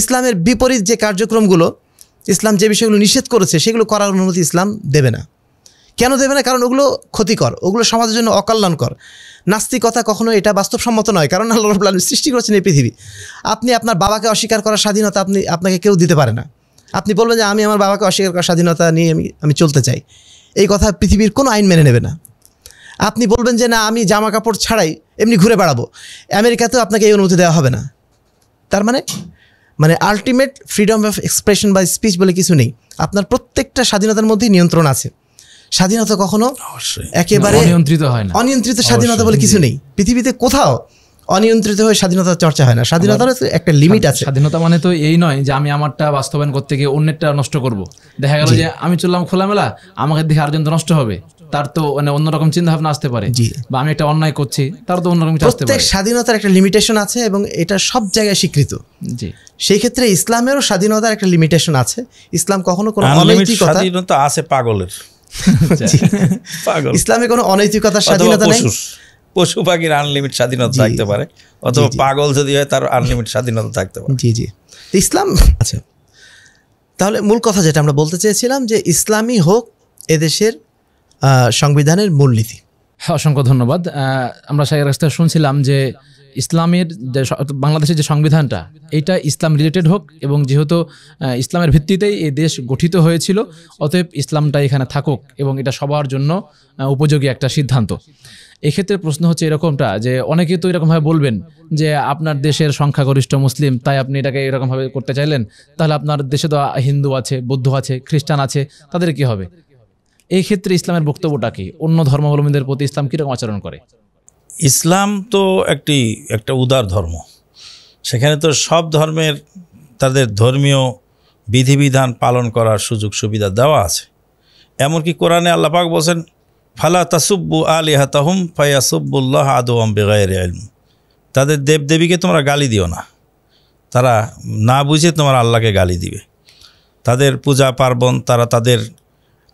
Speaker 2: ইসলামের বিপরীত যে কার্যক্রমগুলো ইসলাম যে বিষয়গুলো নিষেধ করেছে সেগুলো করার অনুমতি ইসলাম দেবে না কেন দেবে না কারণ ওগুলো ক্ষতিকর ওগুলো সমাজের জন্য অকল্যাণকর নাস্তিকতা কখনো এটা বাস্তবসম্মত নয় কারণ আল্লাহ রবুল্লা সৃষ্টি করেছেন এই পৃথিবী আপনি আপনার বাবাকে অস্বীকার করার স্বাধীনতা আপনি আপনাকে কেউ দিতে পারে না আপনি বলবেন যে আমি আমার বাবাকে অস্বীকার করার স্বাধীনতা নিয়ে আমি আমি চলতে চাই এই কথা পৃথিবীর কোনো আইন মেনে নেবে না আপনি বলবেন যে না আমি জামা কাপড় ছাড়াই এমনি ঘুরে বেড়াবো আমেরিকাতেও আপনাকে এই অনুমতি দেওয়া হবে না তার মানে মানে আলটিমেট ফ্রিডম অফ এক্সপ্রেশন বা স্পিচ বলে কিছু নেই আপনার প্রত্যেকটা স্বাধীনতার মধ্যেই নিয়ন্ত্রণ আছে স্বাধীনতা কখনো একেবারে মানে অনিয়ন্ত্রিত
Speaker 3: হয় না অনিয়ন্ত্রিত স্বাধীনতা বলে কিছু নেই
Speaker 2: পৃথিবীতে কোথাও অনিয়ন্ত্রিত হয়ে স্বাধীনতা চর্চা হয় না স্বাধীনতার একটা লিমিট
Speaker 3: আছে স্বাধীনতা মানে তো এই নয় যে আমি আমারটা বাস্তবায়ন করতে গিয়ে অন্যেরটা নষ্ট করব দেখা গেল যে আমি চললাম খোলামেলা আমাকে দেখে আরজন নষ্ট হবে তার তো মানে অন্যরকম চিন্তা ভাবনা আসতে পারে বা আমি একটা অন্যায় করছি
Speaker 2: তার তো অন্যরকম আসতে পারে স্বাধীনতার একটা লিমিটেশন আছে এবং এটা সব জায়গায় স্বীকৃত জি সেই ক্ষেত্রে ইসলামেরও স্বাধীনতার একটা লিমিটেশন আছে ইসলাম কখনো কোনো অনৈতিকতা স্বাধীনতা
Speaker 1: আছে পাগলের [laughs] [laughs] ইসলামে
Speaker 2: কোনো অনৈতিকতার স্বাধীনতা নেই
Speaker 1: পশু পাখির আনলিমিট স্বাধীনতা থাকতে পারে অথবা পাগল যদি হয় তার আনলিমিট স্বাধীনতা থাকতে পারে
Speaker 2: জি জি ইসলাম আচ্ছা তাহলে মূল কথা যেটা আমরা বলতে চেয়েছিলাম যে ইসলামই হোক এদেশের সংবিধানের মূলনীতি হ্যাঁ,
Speaker 3: অসংখ্য ধন্যবাদ আমরা সাইয়ের কাছ থেকে শুনছিলাম যে ইসলামের যে বাংলাদেশের যে সংবিধানটা এটা ইসলাম রিলেটেড হোক এবং যেহেতু ইসলামের ভিত্তিতেই এই দেশ গঠিত হয়েছিল অতএব ইসলামটা এখানে থাকুক এবং এটা সবার জন্য উপযোগী একটা সিদ্ধান্ত এক্ষেত্রে প্রশ্ন হচ্ছে এরকমটা যে অনেকে তো এরকমভাবে বলবেন যে আপনার দেশের সংখ্যাগরিষ্ঠ মুসলিম তাই আপনি এটাকে এরকমভাবে করতে চাইলেন তাহলে আপনার দেশে তো হিন্দু আছে বৌদ্ধ আছে খ্রিস্টান আছে তাদের কি হবে এই ক্ষেত্রে ইসলামের বক্তব্যটা কি অন্য ধর্মাবলম্বীদের প্রতি ইসলাম কীরকম
Speaker 1: আচরণ করে ইসলাম তো একটি একটা উদার ধর্ম সেখানে তো সব ধর্মের তাদের ধর্মীয় বিধিবিধান পালন করার সুযোগ সুবিধা দেওয়া আছে এমনকি কোরআনে আল্লাপাক বলছেন ফালা তাসুব্বু আলিহা তাহুম ফাইয়াসুব্বুল্লাহ আদম বেগায়ের আলম তাদের দেবদেবীকে তোমরা গালি দিও না তারা না বুঝে তোমার আল্লাহকে গালি দিবে তাদের পূজা পার্বণ তারা তাদের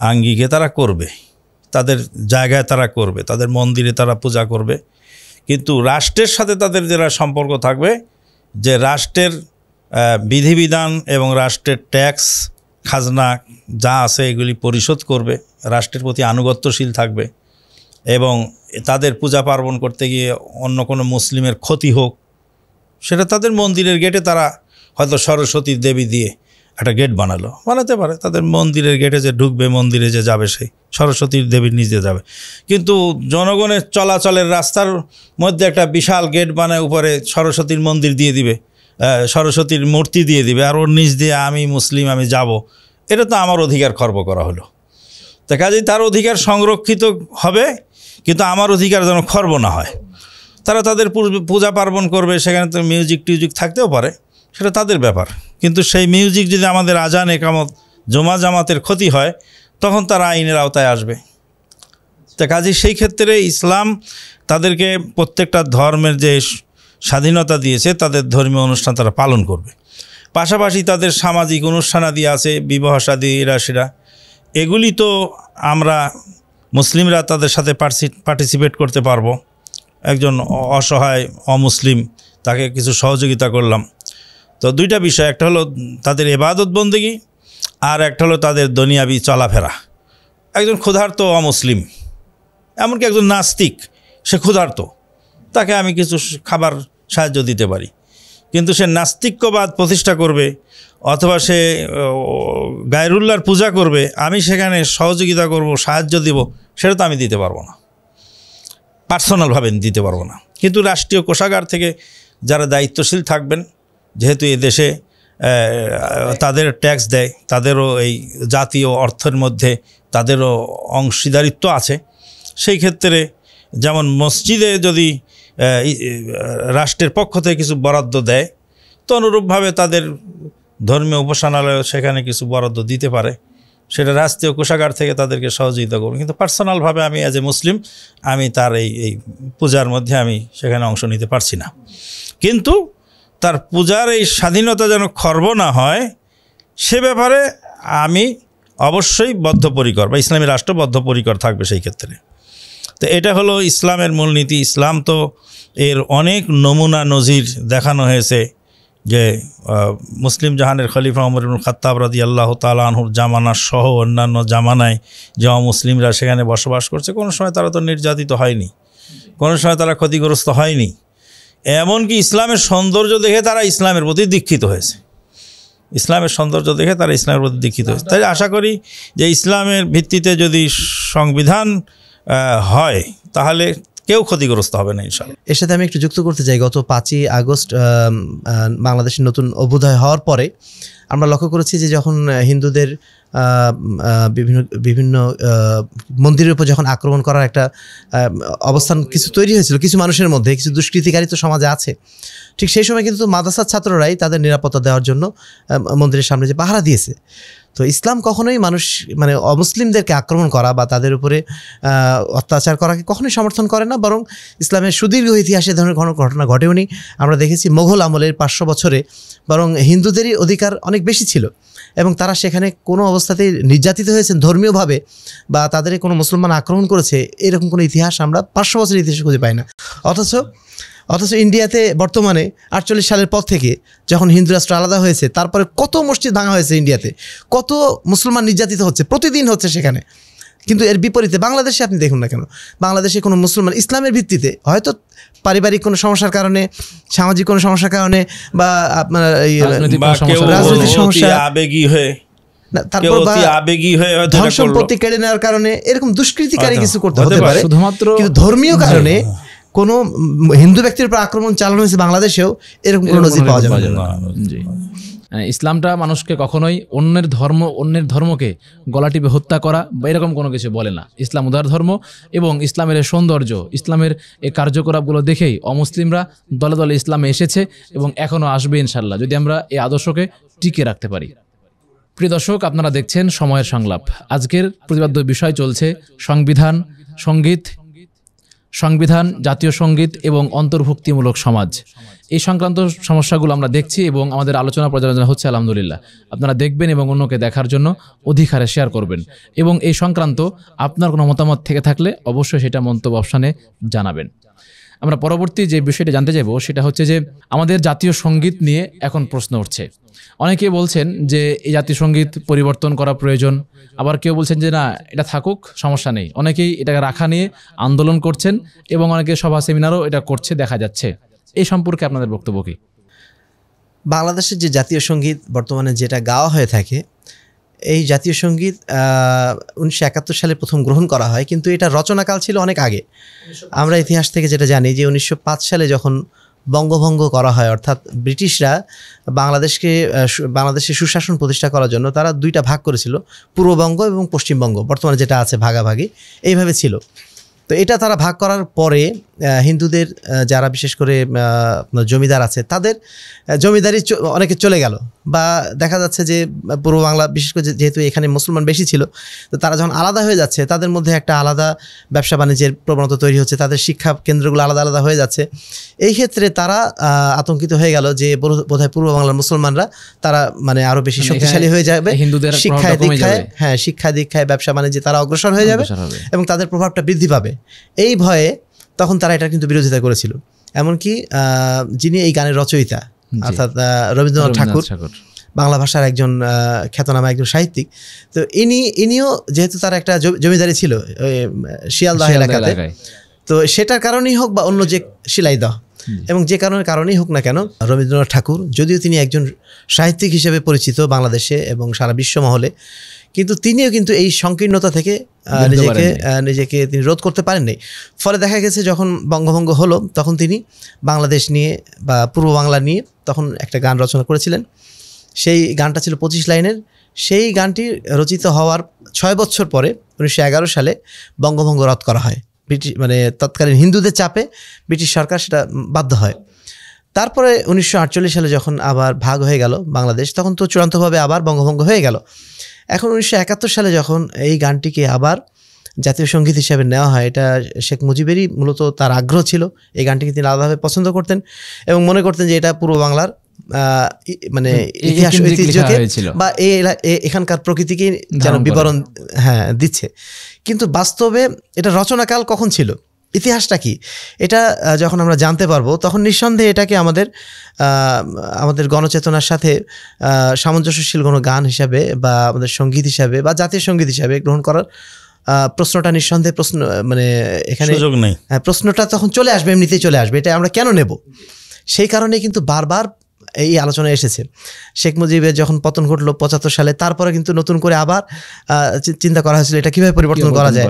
Speaker 1: আঙ্গিকে তারা করবে তাদের জায়গায় তারা করবে তাদের মন্দিরে তারা পূজা করবে কিন্তু রাষ্ট্রের সাথে তাদের যারা সম্পর্ক থাকবে যে রাষ্ট্রের বিধিবিধান এবং রাষ্ট্রের ট্যাক্স খাজনা যা আছে এগুলি পরিশোধ করবে রাষ্ট্রের প্রতি আনুগত্যশীল থাকবে এবং তাদের পূজা পার্বণ করতে গিয়ে অন্য কোনো মুসলিমের ক্ষতি হোক সেটা তাদের মন্দিরের গেটে তারা হয়তো সরস্বতী দেবী দিয়ে একটা গেট বানালো বানাতে পারে তাদের মন্দিরের গেটে যে ঢুকবে মন্দিরে যে যাবে সেই সরস্বতীর দেবীর নিজে যাবে কিন্তু জনগণের চলাচলের রাস্তার মধ্যে একটা বিশাল গেট বানায় উপরে সরস্বতীর মন্দির দিয়ে দিবে সরস্বতীর মূর্তি দিয়ে দিবে আর ওর নিজ দিয়ে আমি মুসলিম আমি যাব এটা তো আমার অধিকার খর্ব করা হলো তা কাজেই তার অধিকার সংরক্ষিত হবে কিন্তু আমার অধিকার যেন খর্ব না হয় তারা তাদের পূজা পার্বণ করবে সেখানে তো মিউজিক টিউজিক থাকতেও পারে সেটা তাদের ব্যাপার কিন্তু সেই মিউজিক যদি আমাদের আজান একামত জমা জামাতের ক্ষতি হয় তখন তারা আইনের আওতায় আসবে তা কাজে সেই ক্ষেত্রে ইসলাম তাদেরকে প্রত্যেকটা ধর্মের যে স্বাধীনতা দিয়েছে তাদের ধর্মীয় অনুষ্ঠান তারা পালন করবে পাশাপাশি তাদের সামাজিক অনুষ্ঠানাদি আছে বিবাহসাদী এরা সেরা এগুলি তো আমরা মুসলিমরা তাদের সাথে পার্টিসিপেট করতে পারবো একজন অসহায় অমুসলিম তাকে কিছু সহযোগিতা করলাম তো দুইটা বিষয় একটা হলো তাদের এবাদত বন্দেগী আর একটা হলো তাদের দুনিয়াবি চলাফেরা একজন ক্ষুধার্ত অমুসলিম এমনকি একজন নাস্তিক সে ক্ষুধার্ত তাকে আমি কিছু খাবার সাহায্য দিতে পারি কিন্তু সে নাস্তিক্যবাদ প্রতিষ্ঠা করবে অথবা সে গায়রুল্লার পূজা করবে আমি সেখানে সহযোগিতা করব সাহায্য দিব সেটা তো আমি দিতে পারবো না পার্সোনালভাবে দিতে পারবো না কিন্তু রাষ্ট্রীয় কোষাগার থেকে যারা দায়িত্বশীল থাকবেন যেহেতু এ দেশে তাদের ট্যাক্স দেয় তাদেরও এই জাতীয় অর্থের মধ্যে তাদেরও অংশীদারিত্ব আছে সেই ক্ষেত্রে যেমন মসজিদে যদি রাষ্ট্রের পক্ষ থেকে কিছু বরাদ্দ দেয় তো অনুরূপভাবে তাদের ধর্মীয় উপাসনালয় সেখানে কিছু বরাদ্দ দিতে পারে সেটা রাষ্ট্রীয় কোষাগার থেকে তাদেরকে সহযোগিতা করবে কিন্তু পার্সোনালভাবে আমি অ্যাজ এ মুসলিম আমি তার এই এই পূজার মধ্যে আমি সেখানে অংশ নিতে পারছি না কিন্তু তার পূজার এই স্বাধীনতা যেন খর্ব না হয় সে ব্যাপারে আমি অবশ্যই বদ্ধপরিকর বা ইসলামী রাষ্ট্র বদ্ধপরিকর থাকবে সেই ক্ষেত্রে তো এটা হলো ইসলামের মূলনীতি ইসলাম তো এর অনেক নমুনা নজির দেখানো হয়েছে যে মুসলিম জাহানের খলিফা অমর ইবুল খাত্তাব রাদি আল্লাহ তালাহুর জামানা সহ অন্যান্য জামানায় যে অমুসলিমরা সেখানে বসবাস করছে কোনো সময় তারা তো নির্যাতিত হয়নি কোনো সময় তারা ক্ষতিগ্রস্ত হয়নি এমনকি ইসলামের সৌন্দর্য দেখে তারা ইসলামের প্রতি দীক্ষিত হয়েছে ইসলামের সৌন্দর্য দেখে তারা ইসলামের প্রতি দীক্ষিত হয়েছে তাই আশা করি যে ইসলামের ভিত্তিতে যদি সংবিধান হয় তাহলে কেউ ক্ষতিগ্রস্ত হবে না ইনশাল্লাহ
Speaker 2: এর সাথে আমি একটু যুক্ত করতে চাই গত পাঁচই আগস্ট বাংলাদেশের নতুন অভ্যুদয় হওয়ার পরে আমরা লক্ষ্য করেছি যে যখন হিন্দুদের বিভিন্ন বিভিন্ন মন্দিরের উপর যখন আক্রমণ করার একটা অবস্থান কিছু তৈরি হয়েছিল কিছু মানুষের মধ্যে কিছু দুষ্কৃতিকারী তো সমাজে আছে ঠিক সেই সময় কিন্তু মাদ্রাসার ছাত্ররাই তাদের নিরাপত্তা দেওয়ার জন্য মন্দিরের সামনে যে পাহারা দিয়েছে তো ইসলাম কখনোই মানুষ মানে অমুসলিমদেরকে আক্রমণ করা বা তাদের উপরে অত্যাচার করাকে কখনোই সমর্থন করে না বরং ইসলামের সুদীর্ঘ ইতিহাসে ধরনের কোনো ঘটনা ঘটেওনি আমরা দেখেছি মোঘল আমলের পাঁচশো বছরে বরং হিন্দুদেরই অধিকার অনেক বেশি ছিল এবং তারা সেখানে কোনো অবস্থাতেই নির্যাতিত হয়েছেন ধর্মীয়ভাবে বা তাদের কোনো মুসলমান আক্রমণ করেছে এরকম কোনো ইতিহাস আমরা পাঁচশো বছরের ইতিহাসে খুঁজে পাই না অথচ অথচ ইন্ডিয়াতে বর্তমানে আটচল্লিশ সালের পর থেকে যখন হিন্দু রাষ্ট্র আলাদা হয়েছে তারপরে কত মসজিদ ভাঙা হয়েছে ইন্ডিয়াতে কত মুসলমান নির্যাতিত হচ্ছে প্রতিদিন হচ্ছে সেখানে কিন্তু এর বিপরীতে বাংলাদেশে আপনি দেখুন না কেন বাংলাদেশে কোনো মুসলমান ইসলামের ভিত্তিতে হয়তো পারিবারিক কোনো সমস্যার কারণে সামাজিক কোনো সমস্যার কারণে বা আপনার রাজনৈতিক সমস্যা
Speaker 1: আবেগী হয়ে সম্পত্তি
Speaker 2: কেড়ে নেওয়ার কারণে এরকম দুষ্কৃতিকারী কিছু করতে হতে পারে শুধুমাত্র ধর্মীয় কারণে হ্যাঁ। কোনো হিন্দু ব্যক্তির উপর আক্রমণ চালানো হয়েছে বাংলাদেশেও এরকম কোনো নজির পাওয়া যাবে
Speaker 3: ইসলামটা মানুষকে কখনোই অন্যের ধর্ম অন্যের ধর্মকে গলা টিপে হত্যা করা বা এরকম কোনো কিছু বলে না ইসলাম উদার ধর্ম এবং ইসলামের সৌন্দর্য ইসলামের এই কার্যকলাপগুলো দেখেই অমুসলিমরা দলে দলে ইসলামে এসেছে এবং এখনও আসবে ইনশাল্লাহ যদি আমরা এই আদর্শকে টিকে রাখতে পারি প্রিয় দর্শক আপনারা দেখছেন সময়ের সংলাপ আজকের প্রতিবাদ্য বিষয় চলছে সংবিধান সঙ্গীত সংবিধান জাতীয় সঙ্গীত এবং অন্তর্ভুক্তিমূলক সমাজ এই সংক্রান্ত সমস্যাগুলো আমরা দেখছি এবং আমাদের আলোচনা পর্যালোচনা হচ্ছে আলহামদুলিল্লাহ আপনারা দেখবেন এবং অন্যকে দেখার জন্য অধিকারে শেয়ার করবেন এবং এই সংক্রান্ত আপনার কোনো মতামত থেকে থাকলে অবশ্যই সেটা মন্তব্য অপশানে জানাবেন আমরা পরবর্তী যে বিষয়টা জানতে যাব সেটা হচ্ছে যে আমাদের জাতীয় সঙ্গীত নিয়ে এখন প্রশ্ন উঠছে অনেকে বলছেন যে এই জাতীয় সঙ্গীত পরিবর্তন করা প্রয়োজন আবার কেউ বলছেন যে না এটা থাকুক সমস্যা নেই অনেকেই এটাকে রাখা নিয়ে আন্দোলন করছেন এবং অনেকে সভা সেমিনারও এটা করছে দেখা যাচ্ছে এই সম্পর্কে আপনাদের বক্তব্য কি
Speaker 2: বাংলাদেশের যে জাতীয় সঙ্গীত বর্তমানে যেটা গাওয়া হয়ে থাকে এই জাতীয় সঙ্গীত উনিশশো একাত্তর সালে প্রথম গ্রহণ করা হয় কিন্তু এটা রচনাকাল ছিল অনেক আগে আমরা ইতিহাস থেকে যেটা জানি যে উনিশশো সালে যখন বঙ্গভঙ্গ করা হয় অর্থাৎ ব্রিটিশরা বাংলাদেশকে বাংলাদেশে সুশাসন প্রতিষ্ঠা করার জন্য তারা দুইটা ভাগ করেছিল পূর্ববঙ্গ এবং পশ্চিমবঙ্গ বর্তমানে যেটা আছে ভাগাভাগি এইভাবে ছিল তো এটা তারা ভাগ করার পরে হিন্দুদের যারা বিশেষ করে জমিদার আছে তাদের জমিদারি অনেকে চলে গেল বা দেখা যাচ্ছে যে পূর্ব বাংলা বিশেষ করে যেহেতু এখানে মুসলমান বেশি ছিল তো তারা যখন আলাদা হয়ে যাচ্ছে তাদের মধ্যে একটা আলাদা ব্যবসা বাণিজ্যের প্রবণতা তৈরি হচ্ছে তাদের শিক্ষা কেন্দ্রগুলো আলাদা আলাদা হয়ে যাচ্ছে এই ক্ষেত্রে তারা আতঙ্কিত হয়ে গেল যে বোধহয় পূর্ব বাংলার মুসলমানরা তারা মানে আরও বেশি মানে শক্তিশালী হয়ে যাবে হিন্দুদের শিক্ষায় দীক্ষায় হ্যাঁ শিক্ষা দীক্ষায় ব্যবসা বাণিজ্যে তারা অগ্রসর হয়ে যাবে এবং তাদের প্রভাবটা বৃদ্ধি পাবে এই ভয়ে তখন তারা এটা কিন্তু বিরোধিতা করেছিল এমনকি যিনি এই গানের রচয়িতা অর্থাৎ রবীন্দ্রনাথ ঠাকুর বাংলা ভাষার একজন খ্যাতনামা একজন সাহিত্যিক তো ইনি ইনিও যেহেতু তার একটা জমিদারি ছিল শিয়ালদাহ এলাকাতে তো সেটার কারণেই হোক বা অন্য যে শিলাইদহ এবং যে কারণের কারণেই হোক না কেন রবীন্দ্রনাথ ঠাকুর যদিও তিনি একজন সাহিত্যিক হিসেবে পরিচিত বাংলাদেশে এবং সারা বিশ্ব মহলে কিন্তু তিনিও কিন্তু এই সংকীর্ণতা থেকে নিজেকে নিজেকে তিনি রোধ করতে পারেননি ফলে দেখা গেছে যখন বঙ্গভঙ্গ হলো তখন তিনি বাংলাদেশ নিয়ে বা পূর্ব বাংলা নিয়ে তখন একটা গান রচনা করেছিলেন সেই গানটা ছিল পঁচিশ লাইনের সেই গানটি রচিত হওয়ার ছয় বছর পরে উনিশশো সালে বঙ্গভঙ্গ রদ করা হয় ব্রিটিশ মানে তৎকালীন হিন্দুদের চাপে ব্রিটিশ সরকার সেটা বাধ্য হয় তারপরে উনিশশো সালে যখন আবার ভাগ হয়ে গেল বাংলাদেশ তখন তো চূড়ান্তভাবে আবার বঙ্গভঙ্গ হয়ে গেল এখন উনিশশো একাত্তর সালে যখন এই গানটিকে আবার জাতীয় সঙ্গীত হিসেবে নেওয়া হয় এটা শেখ মুজিবেরই মূলত তার আগ্রহ ছিল এই গানটিকে তিনি আলাদাভাবে পছন্দ করতেন এবং মনে করতেন যে এটা পূর্ব বাংলার মানে ইতিহাস ঐতিহ্যকে বা এই এখানকার প্রকৃতিকে যেন বিবরণ হ্যাঁ দিচ্ছে কিন্তু বাস্তবে এটা রচনাকাল কখন ছিল ইতিহাসটা কি এটা যখন আমরা জানতে পারবো তখন নিঃসন্দেহে এটাকে আমাদের আমাদের গণচেতনার সাথে সামঞ্জস্যশীল কোনো গান হিসাবে বা আমাদের সঙ্গীত হিসাবে বা জাতীয় সঙ্গীত হিসাবে গ্রহণ করার প্রশ্নটা নিঃসন্দেহে প্রশ্ন মানে এখানে হ্যাঁ, প্রশ্নটা তখন চলে আসবে এমনিতেই চলে আসবে এটা আমরা কেন নেব সেই কারণে কিন্তু বারবার এই আলোচনায় এসেছে শেখ মুজিবের যখন পতন ঘটলো পঁচাত্তর সালে তারপরে কিন্তু নতুন করে আবার চিন্তা করা হয়েছিল এটা কিভাবে পরিবর্তন করা যায়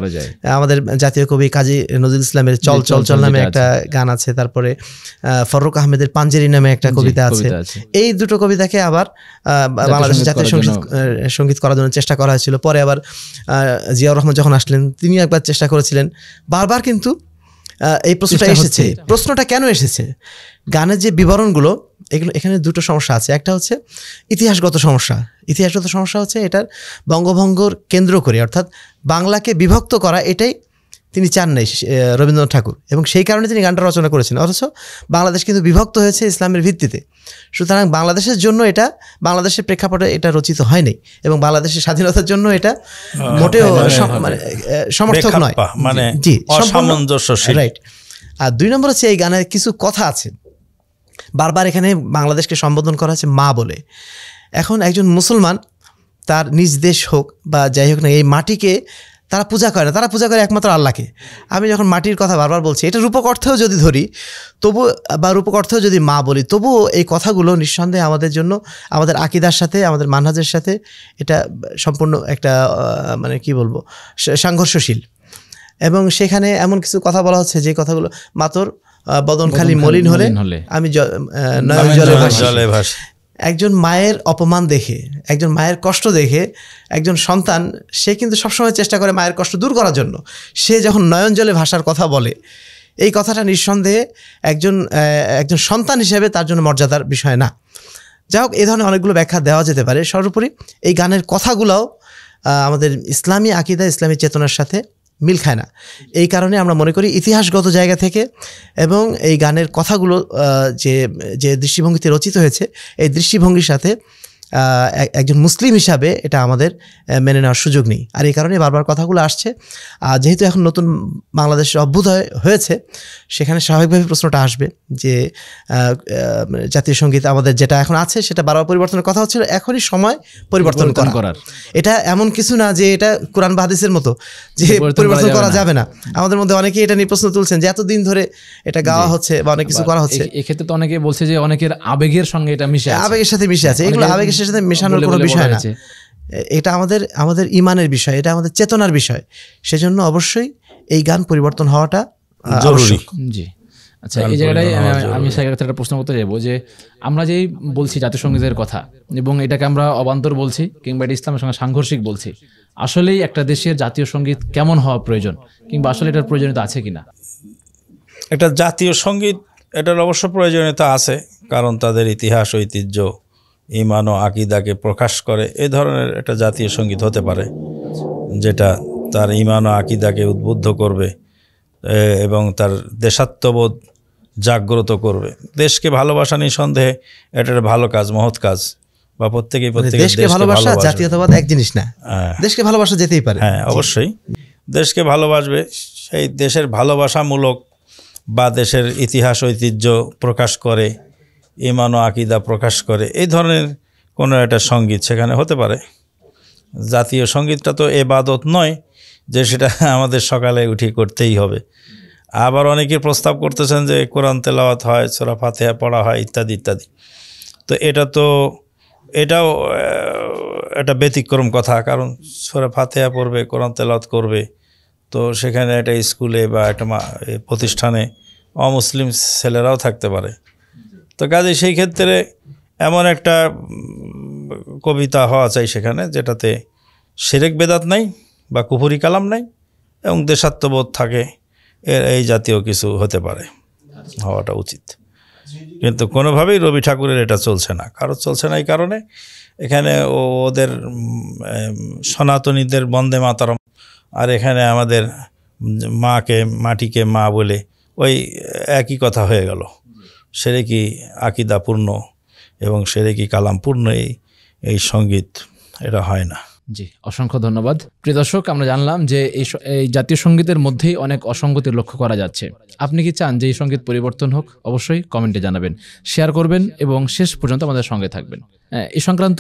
Speaker 2: আমাদের জাতীয় কবি কাজী নজরুল ইসলামের চল চল চল নামে একটা গান আছে তারপরে ফরুক আহমেদের পাঞ্জেরি নামে একটা কবিতা আছে এই দুটো কবিতাকে আবার বাংলাদেশ জাতীয় সংসদ সঙ্গীত করার জন্য চেষ্টা করা হয়েছিল পরে আবার জিয়াউর রহমান যখন আসলেন তিনি একবার চেষ্টা করেছিলেন বারবার কিন্তু এই প্রশ্নটা এসেছে প্রশ্নটা কেন এসেছে গানের যে বিবরণগুলো এগুলো এখানে দুটো সমস্যা আছে একটা হচ্ছে ইতিহাসগত সমস্যা ইতিহাসগত সমস্যা হচ্ছে এটার বঙ্গভঙ্গর কেন্দ্র করে অর্থাৎ বাংলাকে বিভক্ত করা এটাই তিনি চান নাই রবীন্দ্রনাথ ঠাকুর এবং সেই কারণে তিনি গানটা রচনা করেছেন অথচ বাংলাদেশ কিন্তু বিভক্ত হয়েছে ইসলামের ভিত্তিতে সুতরাং বাংলাদেশের জন্য এটা বাংলাদেশের প্রেক্ষাপটে এটা রচিত হয়নি এবং বাংলাদেশের স্বাধীনতার জন্য এটা
Speaker 1: মোটেও মানে, সমর্থক নয় মানে জি রাইট
Speaker 2: আর দুই নম্বর হচ্ছে এই গানের কিছু কথা আছে বারবার এখানে বাংলাদেশকে সম্বোধন করা হচ্ছে মা বলে এখন একজন মুসলমান তার নিজ দেশ হোক বা যাই হোক না এই মাটিকে তারা পূজা করে না তারা পূজা করে একমাত্র আল্লাহকে আমি যখন মাটির কথা বারবার বলছি এটা রূপক অর্থেও যদি ধরি তবু বা রূপক অর্থেও যদি মা বলি তবুও এই কথাগুলো নিঃসন্দেহে আমাদের জন্য আমাদের আকিদার সাথে আমাদের মানহাজের সাথে এটা সম্পূর্ণ একটা মানে কি বলবো সংঘর্ষশীল এবং সেখানে এমন কিছু কথা বলা হচ্ছে যে কথাগুলো মাতর বদন খালি মলিন হলে আমি জলে ভাসি একজন মায়ের অপমান দেখে একজন মায়ের কষ্ট দেখে একজন সন্তান সে কিন্তু সবসময় চেষ্টা করে মায়ের কষ্ট দূর করার জন্য সে যখন নয়ন জলে ভাষার কথা বলে এই কথাটা নিঃসন্দেহে একজন একজন সন্তান হিসেবে তার জন্য মর্যাদার বিষয় না যাই হোক এ ধরনের অনেকগুলো ব্যাখ্যা দেওয়া যেতে পারে সর্বোপরি এই গানের কথাগুলোও আমাদের ইসলামী আকিদা ইসলামী চেতনার সাথে মিল খায় না এই কারণে আমরা মনে করি ইতিহাসগত জায়গা থেকে এবং এই গানের কথাগুলো যে যে দৃষ্টিভঙ্গিতে রচিত হয়েছে এই দৃষ্টিভঙ্গির সাথে একজন মুসলিম হিসাবে এটা আমাদের মেনে নেওয়ার সুযোগ নেই আর এই কারণে বারবার কথাগুলো আসছে আর যেহেতু এখন নতুন বাংলাদেশের অভ্যুদয় হয়েছে সেখানে স্বাভাবিকভাবে প্রশ্নটা আসবে যে মানে জাতীয় সঙ্গীত আমাদের যেটা এখন আছে সেটা বারবার পরিবর্তনের কথা হচ্ছিল এখনই সময় পরিবর্তন করার এটা এমন কিছু না যে এটা কোরআন বাহাদিসের মতো যে পরিবর্তন করা যাবে না আমাদের মধ্যে অনেকেই এটা নিয়ে প্রশ্ন তুলছেন যে এতদিন ধরে এটা গাওয়া হচ্ছে বা অনেক কিছু করা হচ্ছে
Speaker 3: এক্ষেত্রে তো অনেকে বলছে যে অনেকের আবেগের সঙ্গে এটা মিশে
Speaker 2: আবেগের সাথে মিশে আছে এগুলো আবেগের জিনিসের সাথে মেশানোর কোনো বিষয় না এটা আমাদের আমাদের ইমানের বিষয় এটা আমাদের চেতনার বিষয় সেজন্য অবশ্যই এই গান পরিবর্তন হওয়াটা জরুরি
Speaker 3: জি আচ্ছা এই জায়গাটাই আমি একটা প্রশ্ন করতে যাবো যে আমরা যেই বলছি জাতীয় সঙ্গীতের কথা এবং এটাকে আমরা অবান্তর বলছি কিংবা এটা ইসলামের সঙ্গে সাংঘর্ষিক বলছি আসলেই একটা দেশের জাতীয় সঙ্গীত কেমন হওয়া প্রয়োজন কিংবা আসলে এটার প্রয়োজনীয়তা আছে কিনা
Speaker 1: একটা জাতীয় সঙ্গীত এটার অবশ্য প্রয়োজনীয়তা আছে কারণ তাদের ইতিহাস ঐতিহ্য ইমান ও আকিদাকে প্রকাশ করে এ ধরনের একটা জাতীয় সঙ্গীত হতে পারে যেটা তার ইমান ও আকিদাকে উদ্বুদ্ধ করবে এবং তার দেশাত্মবোধ জাগ্রত করবে দেশকে ভালোবাসা নিঃসন্দেহে এটা একটা ভালো কাজ মহৎ কাজ বা প্রত্যেকেই মানে প্রত্যেকে দেশকে ভালোবাসা জাতীয়তাবাদ এক জিনিস
Speaker 2: না হ্যাঁ। দেশকে ভালোবাসা যেতেই পারে হ্যাঁ অবশ্যই
Speaker 1: দেশকে ভালোবাসবে সেই দেশের ভালোবাসামূলক বা দেশের ইতিহাস ঐতিহ্য প্রকাশ করে ইমান ও আকিদা প্রকাশ করে এই ধরনের কোনো একটা সঙ্গীত সেখানে হতে পারে জাতীয় সঙ্গীতটা তো এবাদত নয় যে সেটা আমাদের সকালে উঠি করতেই হবে আবার অনেকে প্রস্তাব করতেছেন যে কোরআন তেলাওয়াত হয় সোরা ফাতেহা পড়া হয় ইত্যাদি ইত্যাদি তো এটা তো এটাও একটা ব্যতিক্রম কথা কারণ সোরা ফাতেহা পড়বে কোরআন তেলাওয়াত করবে তো সেখানে একটা স্কুলে বা একটা প্রতিষ্ঠানে অমুসলিম ছেলেরাও থাকতে পারে তো কাজে সেই ক্ষেত্রে এমন একটা কবিতা হওয়া চাই সেখানে যেটাতে সেরেক বেদাত নাই বা কুফুরি কালাম নাই এবং দেশাত্মবোধ থাকে এর এই জাতীয় কিছু হতে পারে হওয়াটা উচিত কিন্তু কোনোভাবেই রবি ঠাকুরের এটা চলছে না কারো চলছে না এই কারণে এখানে ওদের সনাতনীদের বন্দে মাতারম আর এখানে আমাদের মাকে মাটিকে মা বলে ওই একই কথা হয়ে গেল সেরেকি আকিদাপূর্ণ এবং সেরেকি কালামপূর্ণ এই এই সঙ্গীত এটা হয় না জি অসংখ্য ধন্যবাদ
Speaker 3: প্রিয় দর্শক আমরা জানলাম যে এই জাতীয় সঙ্গীতের মধ্যেই অনেক অসঙ্গতি লক্ষ্য করা যাচ্ছে আপনি কি চান যে এই সঙ্গীত পরিবর্তন হোক অবশ্যই কমেন্টে জানাবেন শেয়ার করবেন এবং শেষ পর্যন্ত আমাদের সঙ্গে থাকবেন হ্যাঁ, এই সংক্রান্ত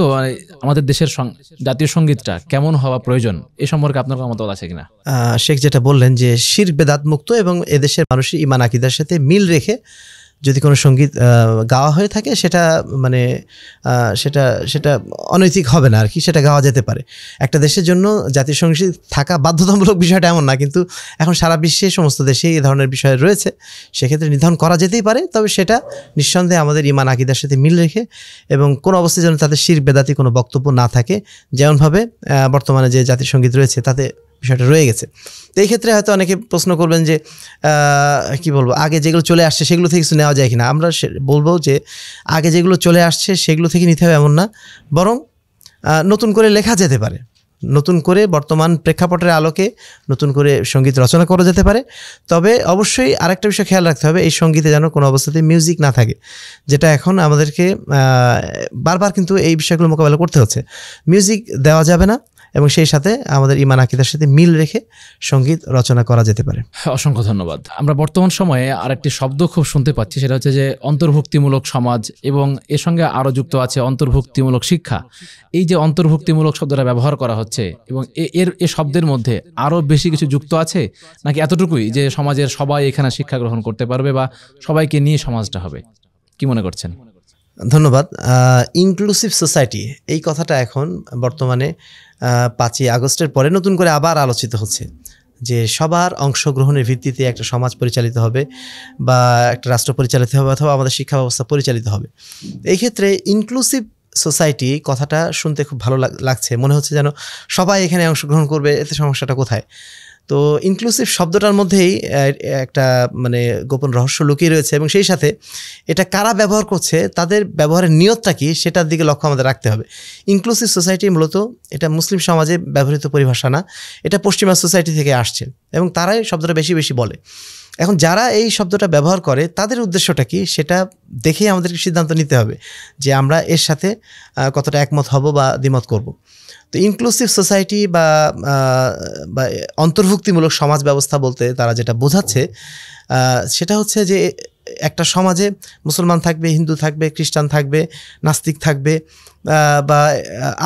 Speaker 3: আমাদের দেশের জাতীয় সঙ্গীতটা কেমন হওয়া প্রয়োজন এ সম্পর্কে আপনার কোনো মতামত আছে কিনা
Speaker 2: শেখ যেটা বললেন যে শির বেদাত মুক্ত এবং এদেশের মানুষের ইমান আকিদার সাথে মিল রেখে যদি কোনো সঙ্গীত গাওয়া হয়ে থাকে সেটা মানে সেটা সেটা অনৈতিক হবে না আর কি সেটা গাওয়া যেতে পারে একটা দেশের জন্য জাতীয় সঙ্গীত থাকা বাধ্যতামূলক বিষয়টা এমন না কিন্তু এখন সারা বিশ্বে সমস্ত দেশেই এই ধরনের বিষয় রয়েছে সেক্ষেত্রে নির্ধারণ করা যেতেই পারে তবে সেটা নিঃসন্দেহে আমাদের ইমান আকিদার সাথে মিল রেখে এবং কোনো অবস্থায় যেন তাদের শির বেদাতি কোনো বক্তব্য না থাকে যেমনভাবে বর্তমানে যে জাতীয় সঙ্গীত রয়েছে তাতে বিষয়টা রয়ে গেছে তো এই ক্ষেত্রে হয়তো অনেকে প্রশ্ন করবেন যে কি বলবো আগে যেগুলো চলে আসছে সেগুলো থেকে কিছু নেওয়া যায় কিনা আমরা বলবো যে আগে যেগুলো চলে আসছে সেগুলো থেকে নিতে হবে এমন না বরং নতুন করে লেখা যেতে পারে নতুন করে বর্তমান প্রেক্ষাপটের আলোকে নতুন করে সঙ্গীত রচনা করা যেতে পারে তবে অবশ্যই আরেকটা বিষয় খেয়াল রাখতে হবে এই সঙ্গীতে যেন কোনো অবস্থাতে মিউজিক না থাকে যেটা এখন আমাদেরকে বারবার কিন্তু এই বিষয়গুলো মোকাবেলা করতে হচ্ছে মিউজিক দেওয়া যাবে না এবং সেই সাথে আমাদের ইমান আকিদার সাথে মিল রেখে সঙ্গীত রচনা করা যেতে পারে অসংখ্য ধন্যবাদ আমরা বর্তমান
Speaker 3: সময়ে আরেকটি শব্দ খুব শুনতে পাচ্ছি সেটা হচ্ছে যে অন্তর্ভুক্তিমূলক সমাজ এবং এর সঙ্গে আরও যুক্ত আছে অন্তর্ভুক্তিমূলক শিক্ষা এই যে অন্তর্ভুক্তিমূলক শব্দটা ব্যবহার করা হচ্ছে এবং এর এ শব্দের মধ্যে আরও বেশি কিছু যুক্ত আছে নাকি এতটুকুই যে সমাজের সবাই এখানে শিক্ষা গ্রহণ
Speaker 2: করতে পারবে বা সবাইকে নিয়ে সমাজটা হবে কি মনে করছেন ধন্যবাদ ইনক্লুসিভ সোসাইটি এই কথাটা এখন বর্তমানে পাঁচই আগস্টের পরে নতুন করে আবার আলোচিত হচ্ছে যে সবার অংশগ্রহণের ভিত্তিতে একটা সমাজ পরিচালিত হবে বা একটা রাষ্ট্র পরিচালিত হবে অথবা আমাদের শিক্ষা ব্যবস্থা পরিচালিত হবে এই ক্ষেত্রে ইনক্লুসিভ সোসাইটি কথাটা শুনতে খুব ভালো লাগছে মনে হচ্ছে যেন সবাই এখানে অংশগ্রহণ করবে এতে সমস্যাটা কোথায় তো ইনক্লুসিভ শব্দটার মধ্যেই একটা মানে গোপন রহস্য লুকিয়ে রয়েছে এবং সেই সাথে এটা কারা ব্যবহার করছে তাদের ব্যবহারের নিয়তটা কি সেটার দিকে লক্ষ্য আমাদের রাখতে হবে ইনক্লুসিভ সোসাইটি মূলত এটা মুসলিম সমাজে ব্যবহৃত পরিভাষা না এটা পশ্চিমা সোসাইটি থেকে আসছে এবং তারাই শব্দটা বেশি বেশি বলে এখন যারা এই শব্দটা ব্যবহার করে তাদের উদ্দেশ্যটা কি সেটা দেখেই আমাদেরকে সিদ্ধান্ত নিতে হবে যে আমরা এর সাথে কতটা একমত হব বা দ্বিমত করব তো ইনক্লুসিভ সোসাইটি বা অন্তর্ভুক্তিমূলক সমাজ ব্যবস্থা বলতে তারা যেটা বোঝাচ্ছে সেটা হচ্ছে যে একটা সমাজে মুসলমান থাকবে হিন্দু থাকবে খ্রিস্টান থাকবে নাস্তিক থাকবে বা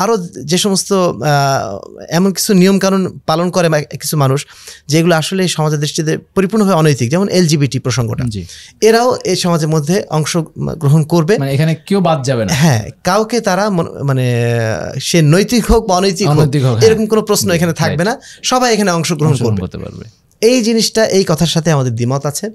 Speaker 2: আরও যে সমস্ত এমন কিছু নিয়মকানুন পালন করে কিছু মানুষ যেগুলো আসলে সমাজের দৃষ্টিতে পরিপূর্ণভাবে অনৈতিক যেমন এলজিবিটি প্রসঙ্গটা এরাও এই সমাজের মধ্যে অংশ গ্রহণ করবে মানে এখানে কেউ বাদ যাবে না হ্যাঁ কাউকে তারা মানে সে নৈতিক হোক বা অনৈতিক হোক হ্যাঁ। এরকম কোনো প্রশ্ন এখানে থাকবে না সবাই এখানে অংশগ্রহণ করতে পারবে এই জিনিসটা এই কথার সাথে আমাদের দ্বিমত আছে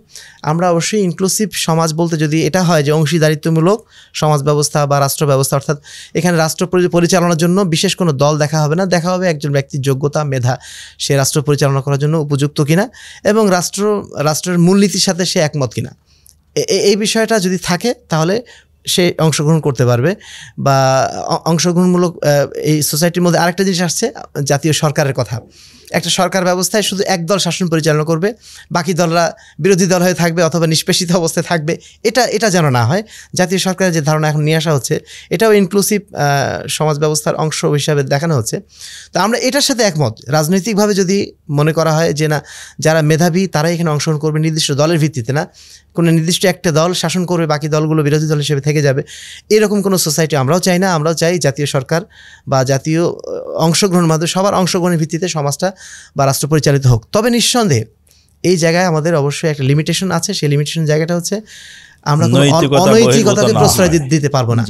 Speaker 2: আমরা অবশ্যই ইনক্লুসিভ সমাজ বলতে যদি এটা হয় যে অংশীদারিত্বমূলক সমাজ ব্যবস্থা বা রাষ্ট্র ব্যবস্থা অর্থাৎ এখানে রাষ্ট্র পরিচালনার জন্য বিশেষ কোনো দল দেখা হবে না দেখা হবে একজন ব্যক্তির যোগ্যতা মেধা সে রাষ্ট্র পরিচালনা করার জন্য উপযুক্ত কিনা এবং রাষ্ট্র রাষ্ট্রের মূলনীতির সাথে সে একমত কিনা এই বিষয়টা যদি থাকে তাহলে সে অংশগ্রহণ করতে পারবে বা অংশগ্রহণমূলক এই সোসাইটির মধ্যে আরেকটা জিনিস আসছে জাতীয় সরকারের কথা একটা সরকার ব্যবস্থায় শুধু একদল শাসন পরিচালনা করবে বাকি দলরা বিরোধী দল হয়ে থাকবে অথবা নিষ্পেষিত অবস্থায় থাকবে এটা এটা যেন না হয় জাতীয় সরকারের যে ধারণা এখন নিয়ে আসা হচ্ছে এটাও ইনক্লুসিভ সমাজ ব্যবস্থার অংশ হিসাবে দেখানো হচ্ছে তো আমরা এটার সাথে একমত রাজনৈতিকভাবে যদি মনে করা হয় যে না যারা মেধাবী তারাই এখানে অংশগ্রহণ করবে নির্দিষ্ট দলের ভিত্তিতে না কোনো নির্দিষ্ট একটা দল শাসন করবে বাকি দলগুলো বিরোধী দল হিসেবে থেকে যাবে এরকম কোনো সোসাইটি আমরাও চাই না আমরাও চাই জাতীয় সরকার বা জাতীয় অংশগ্রহণ মাধ্যমে সবার অংশগ্রহণের ভিত্তিতে সমাজটা বা রাষ্ট্র পরিচালিত হোক তবে নিঃসন্দেহে এই জায়গায় আমাদের অবশ্যই একটা লিমিটেশন আছে সেই লিমিটেশন জায়গাটা হচ্ছে আমরা অনৈতিকতাকে প্রশ্রয় দিতে পারবো না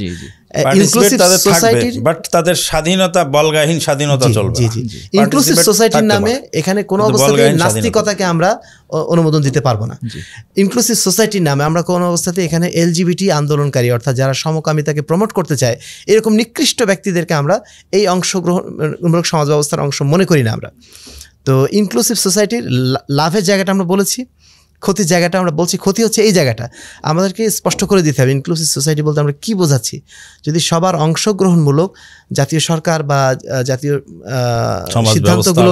Speaker 2: অনুমোদন দিতে পারবো সোসাইটির নামে আমরা অবস্থাতে এখানে আন্দোলনকারী অর্থাৎ যারা সমকামিতাকে প্রমোট করতে চায় এরকম নিকৃষ্ট ব্যক্তিদেরকে আমরা এই অংশগ্রহণমূলক সমাজ ব্যবস্থার অংশ মনে করি না আমরা তো ইনক্লুসিভ সোসাইটির লাভের জায়গাটা আমরা বলেছি ক্ষতির জায়গাটা আমরা বলছি ক্ষতি হচ্ছে এই জায়গাটা আমাদেরকে স্পষ্ট করে দিতে হবে ইনক্লুসিভ সোসাইটি বলতে আমরা কি বোঝাচ্ছি যদি সবার অংশগ্রহণমূলক জাতীয় সরকার বা জাতীয় সিদ্ধান্তগুলো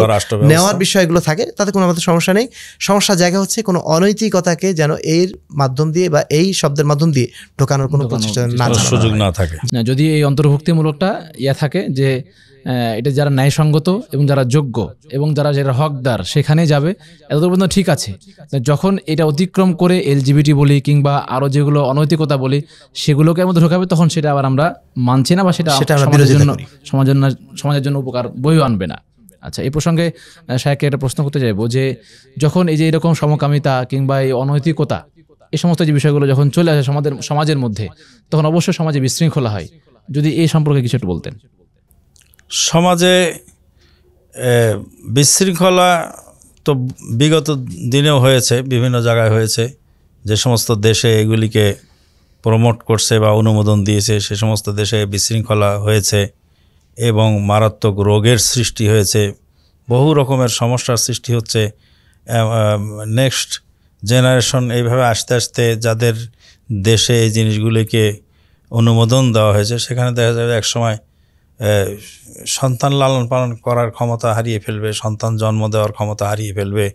Speaker 2: নেওয়ার বিষয়গুলো থাকে তাতে কোনো আমাদের সমস্যা নেই সমস্যার জায়গা হচ্ছে কোনো অনৈতিকতাকে যেন এর মাধ্যম দিয়ে বা এই শব্দের মাধ্যম দিয়ে ঢোকানোর কোনো প্রচেষ্টা না
Speaker 1: সুযোগ না থাকে
Speaker 2: যদি
Speaker 3: এই অন্তর্ভুক্তিমূলকটা ইয়ে থাকে যে এটা যারা ন্যায়সঙ্গত এবং যারা যোগ্য এবং যারা যারা হকদার সেখানে যাবে এত পর্যন্ত ঠিক আছে যখন এটা অতিক্রম করে এলজিবিটি বলি কিংবা আরও যেগুলো অনৈতিকতা বলি সেগুলোকে আমাদের ঢোকাবে তখন সেটা আবার আমরা মানছি না বা সেটা সমাজের জন্য সমাজের সমাজের জন্য উপকার বইও আনবে না আচ্ছা এই প্রসঙ্গে সাহেবকে একটা প্রশ্ন করতে চাইবো যে যখন এই যে এরকম সমকামিতা কিংবা এই অনৈতিকতা এই সমস্ত যে বিষয়গুলো যখন চলে আসে সমাজের সমাজের মধ্যে তখন অবশ্যই সমাজে বিশৃঙ্খলা হয়
Speaker 1: যদি এই সম্পর্কে কিছু একটু বলতেন সমাজে বিশৃঙ্খলা তো বিগত দিনেও হয়েছে বিভিন্ন জায়গায় হয়েছে যে সমস্ত দেশে এগুলিকে প্রমোট করছে বা অনুমোদন দিয়েছে সে সমস্ত দেশে বিশৃঙ্খলা হয়েছে এবং মারাত্মক রোগের সৃষ্টি হয়েছে বহু রকমের সমস্যার সৃষ্টি হচ্ছে নেক্সট জেনারেশন এইভাবে আস্তে আস্তে যাদের দেশে এই জিনিসগুলিকে অনুমোদন দেওয়া হয়েছে সেখানে দেখা যাবে একসময় সন্তান লালন পালন করার ক্ষমতা হারিয়ে ফেলবে সন্তান জন্ম দেওয়ার ক্ষমতা হারিয়ে ফেলবে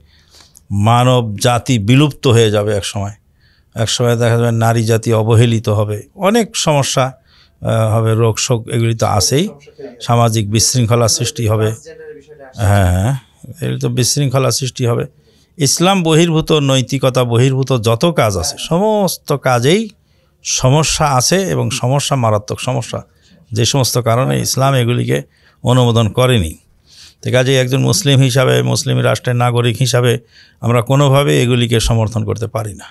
Speaker 1: মানব জাতি বিলুপ্ত হয়ে যাবে এক সময় এক সময় দেখা যাবে নারী জাতি অবহেলিত হবে অনেক সমস্যা হবে রোগ শোক এগুলি তো আছেই সামাজিক বিশৃঙ্খলা সৃষ্টি হবে হ্যাঁ হ্যাঁ এগুলি তো বিশৃঙ্খলা সৃষ্টি হবে ইসলাম বহির্ভূত নৈতিকতা বহির্ভূত যত কাজ আছে সমস্ত কাজেই সমস্যা আছে এবং সমস্যা মারাত্মক সমস্যা যে সমস্ত কারণে ইসলাম এগুলিকে অনুমোদন করেনি তো কাজে একজন মুসলিম হিসাবে মুসলিম রাষ্ট্রের নাগরিক হিসাবে আমরা কোনোভাবে এগুলিকে সমর্থন করতে পারি না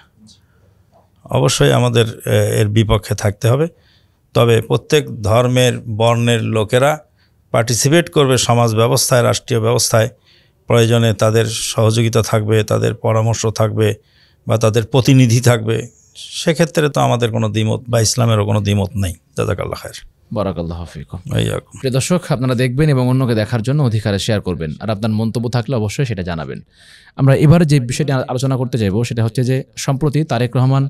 Speaker 1: অবশ্যই আমাদের এর বিপক্ষে থাকতে হবে তবে প্রত্যেক ধর্মের বর্ণের লোকেরা পার্টিসিপেট করবে সমাজ ব্যবস্থায় রাষ্ট্রীয় ব্যবস্থায় প্রয়োজনে তাদের সহযোগিতা থাকবে তাদের পরামর্শ থাকবে বা তাদের প্রতিনিধি থাকবে সেক্ষেত্রে তো আমাদের কোনো দ্বিমত বা ইসলামেরও কোনো দ্বিমত নেই দাদাকাল্লা খায়ের
Speaker 3: বরাকাল্লাহ হাফিকুম
Speaker 1: প্রিয় দর্শক আপনারা দেখবেন এবং অন্যকে দেখার জন্য অধিকারে শেয়ার করবেন আর
Speaker 3: আপনার মন্তব্য থাকলে অবশ্যই সেটা জানাবেন আমরা এবার যে বিষয়টি আলোচনা করতে যাব সেটা হচ্ছে যে সম্প্রতি তারেক রহমান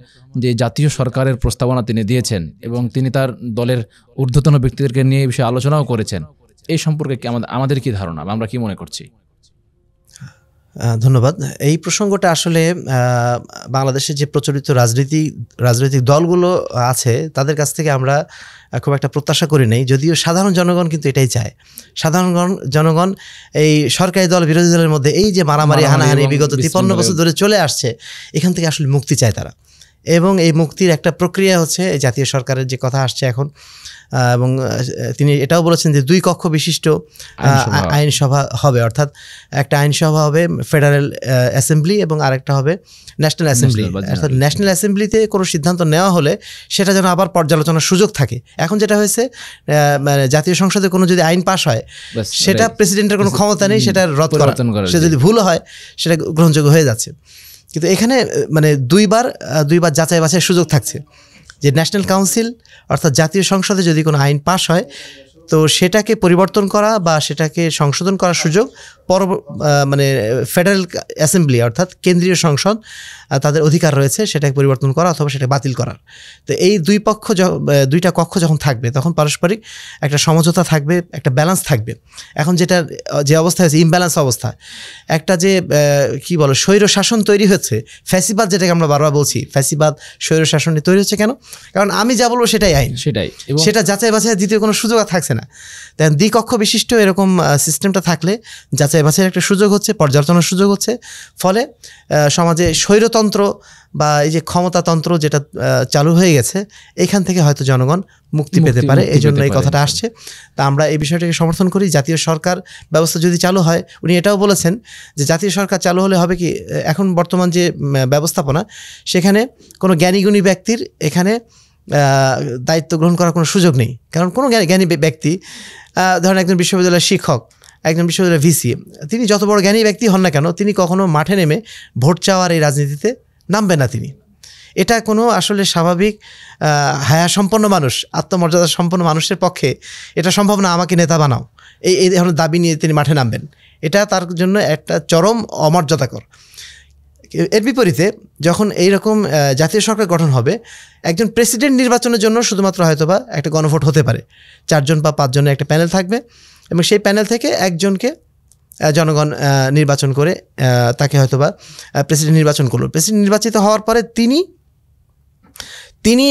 Speaker 3: যে জাতীয় সরকারের প্রস্তাবনা তিনি দিয়েছেন এবং তিনি তার দলের ঊর্ধ্বতন ব্যক্তিদেরকে নিয়ে এই বিষয়ে আলোচনাও করেছেন এই সম্পর্কে আমাদের আমাদের কি ধারণা আমরা কি মনে করছি
Speaker 2: ধন্যবাদ এই প্রসঙ্গটা আসলে বাংলাদেশে যে প্রচলিত রাজনীতি রাজনৈতিক দলগুলো আছে তাদের কাছ থেকে আমরা খুব একটা প্রত্যাশা করি নেই যদিও সাধারণ জনগণ কিন্তু এটাই চায় সাধারণ জনগণ এই সরকারি দল বিরোধী দলের মধ্যে এই যে মারামারি হানাহানি বিগত তিপ্পান্ন বছর ধরে চলে আসছে এখান থেকে আসলে মুক্তি চায় তারা এবং এই মুক্তির একটা প্রক্রিয়া হচ্ছে জাতীয় সরকারের যে কথা আসছে এখন এবং তিনি এটাও বলেছেন যে দুই কক্ষ বিশিষ্ট আইনসভা হবে অর্থাৎ একটা আইনসভা হবে ফেডারেল অ্যাসেম্বলি এবং আরেকটা হবে ন্যাশনাল অ্যাসেম্বলি অর্থাৎ ন্যাশনাল অ্যাসেম্বলিতে কোনো সিদ্ধান্ত নেওয়া হলে সেটা যেন আবার পর্যালোচনার সুযোগ থাকে এখন যেটা হয়েছে মানে জাতীয় সংসদে কোনো যদি আইন পাশ হয় সেটা প্রেসিডেন্টের কোনো ক্ষমতা নেই সেটা রদ করা সে যদি ভুল হয় সেটা গ্রহণযোগ্য হয়ে যাচ্ছে কিন্তু এখানে মানে দুইবার দুইবার যাচাই বাছাই সুযোগ থাকছে যে ন্যাশনাল কাউন্সিল অর্থাৎ জাতীয় সংসদে যদি কোনো আইন পাশ হয় তো সেটাকে পরিবর্তন করা বা সেটাকে সংশোধন করার সুযোগ পর মানে ফেডারেল অ্যাসেম্বলি অর্থাৎ কেন্দ্রীয় সংসদ তাদের অধিকার রয়েছে সেটাকে পরিবর্তন করা অথবা সেটা বাতিল করার তো এই দুই পক্ষ দুইটা কক্ষ যখন থাকবে তখন পারস্পরিক একটা সমঝোতা থাকবে একটা ব্যালেন্স থাকবে এখন যেটা যে অবস্থা হয়েছে ইমব্যালেন্স অবস্থা একটা যে কি বলো স্বৈর শাসন তৈরি হয়েছে ফ্যাসিবাদ যেটাকে আমরা বারবার বলছি ফ্যাসিবাদ স্বৈর শাসনটি তৈরি হচ্ছে কেন কারণ আমি যা বলবো সেটাই আইন সেটাই সেটা যাচাই বাছাই দ্বিতীয় কোনো সুযোগ থাকছে না না তাই দ্বিকক্ষ বিশিষ্ট এরকম সিস্টেমটা থাকলে যাচাই বাছাইয়ের একটা সুযোগ হচ্ছে পর্যালোচনার সুযোগ হচ্ছে ফলে সমাজে স্বৈরতন্ত্র বা এই যে ক্ষমতাতন্ত্র যেটা চালু হয়ে গেছে এখান থেকে হয়তো জনগণ মুক্তি পেতে পারে এই জন্য এই কথাটা হ্যাঁ। আসছে তা আমরা এই বিষয়টাকে সমর্থন করি জাতীয় সরকার ব্যবস্থা যদি চালু হয় উনি এটাও বলেছেন যে জাতীয় সরকার চালু হলে হবে কি এখন বর্তমান যে ব্যবস্থাপনা সেখানে কোনো জ্ঞানীগুণী ব্যক্তির এখানে দায়িত্ব গ্রহণ করার কোনো সুযোগ নেই কারণ কোনো জ্ঞানী ব্যক্তি ধরেন একজন বিশ্ববিদ্যালয়ের শিক্ষক একজন বিশ্ববিদ্যালয়ের ভিসি তিনি যত বড় জ্ঞানী ব্যক্তি হন না কেন তিনি কখনো মাঠে নেমে ভোট চাওয়ার এই রাজনীতিতে নামবে না তিনি এটা কোনো আসলে স্বাভাবিক হায়া সম্পন্ন মানুষ আত্মমর্যাদা সম্পন্ন মানুষের পক্ষে এটা সম্ভব না আমাকে নেতা বানাও এই এই ধরনের দাবি নিয়ে তিনি মাঠে নামবেন এটা তার জন্য একটা চরম অমর্যাদাকর এর বিপরীতে যখন এইরকম জাতীয় সরকার গঠন হবে একজন প্রেসিডেন্ট নির্বাচনের জন্য শুধুমাত্র হয়তো বা একটা গণভোট হতে পারে চারজন বা পাঁচজনের একটা প্যানেল থাকবে এবং সেই প্যানেল থেকে একজনকে জনগণ নির্বাচন করে তাকে হয়তোবা প্রেসিডেন্ট নির্বাচন করলো প্রেসিডেন্ট নির্বাচিত হওয়ার পরে তিনি তিনি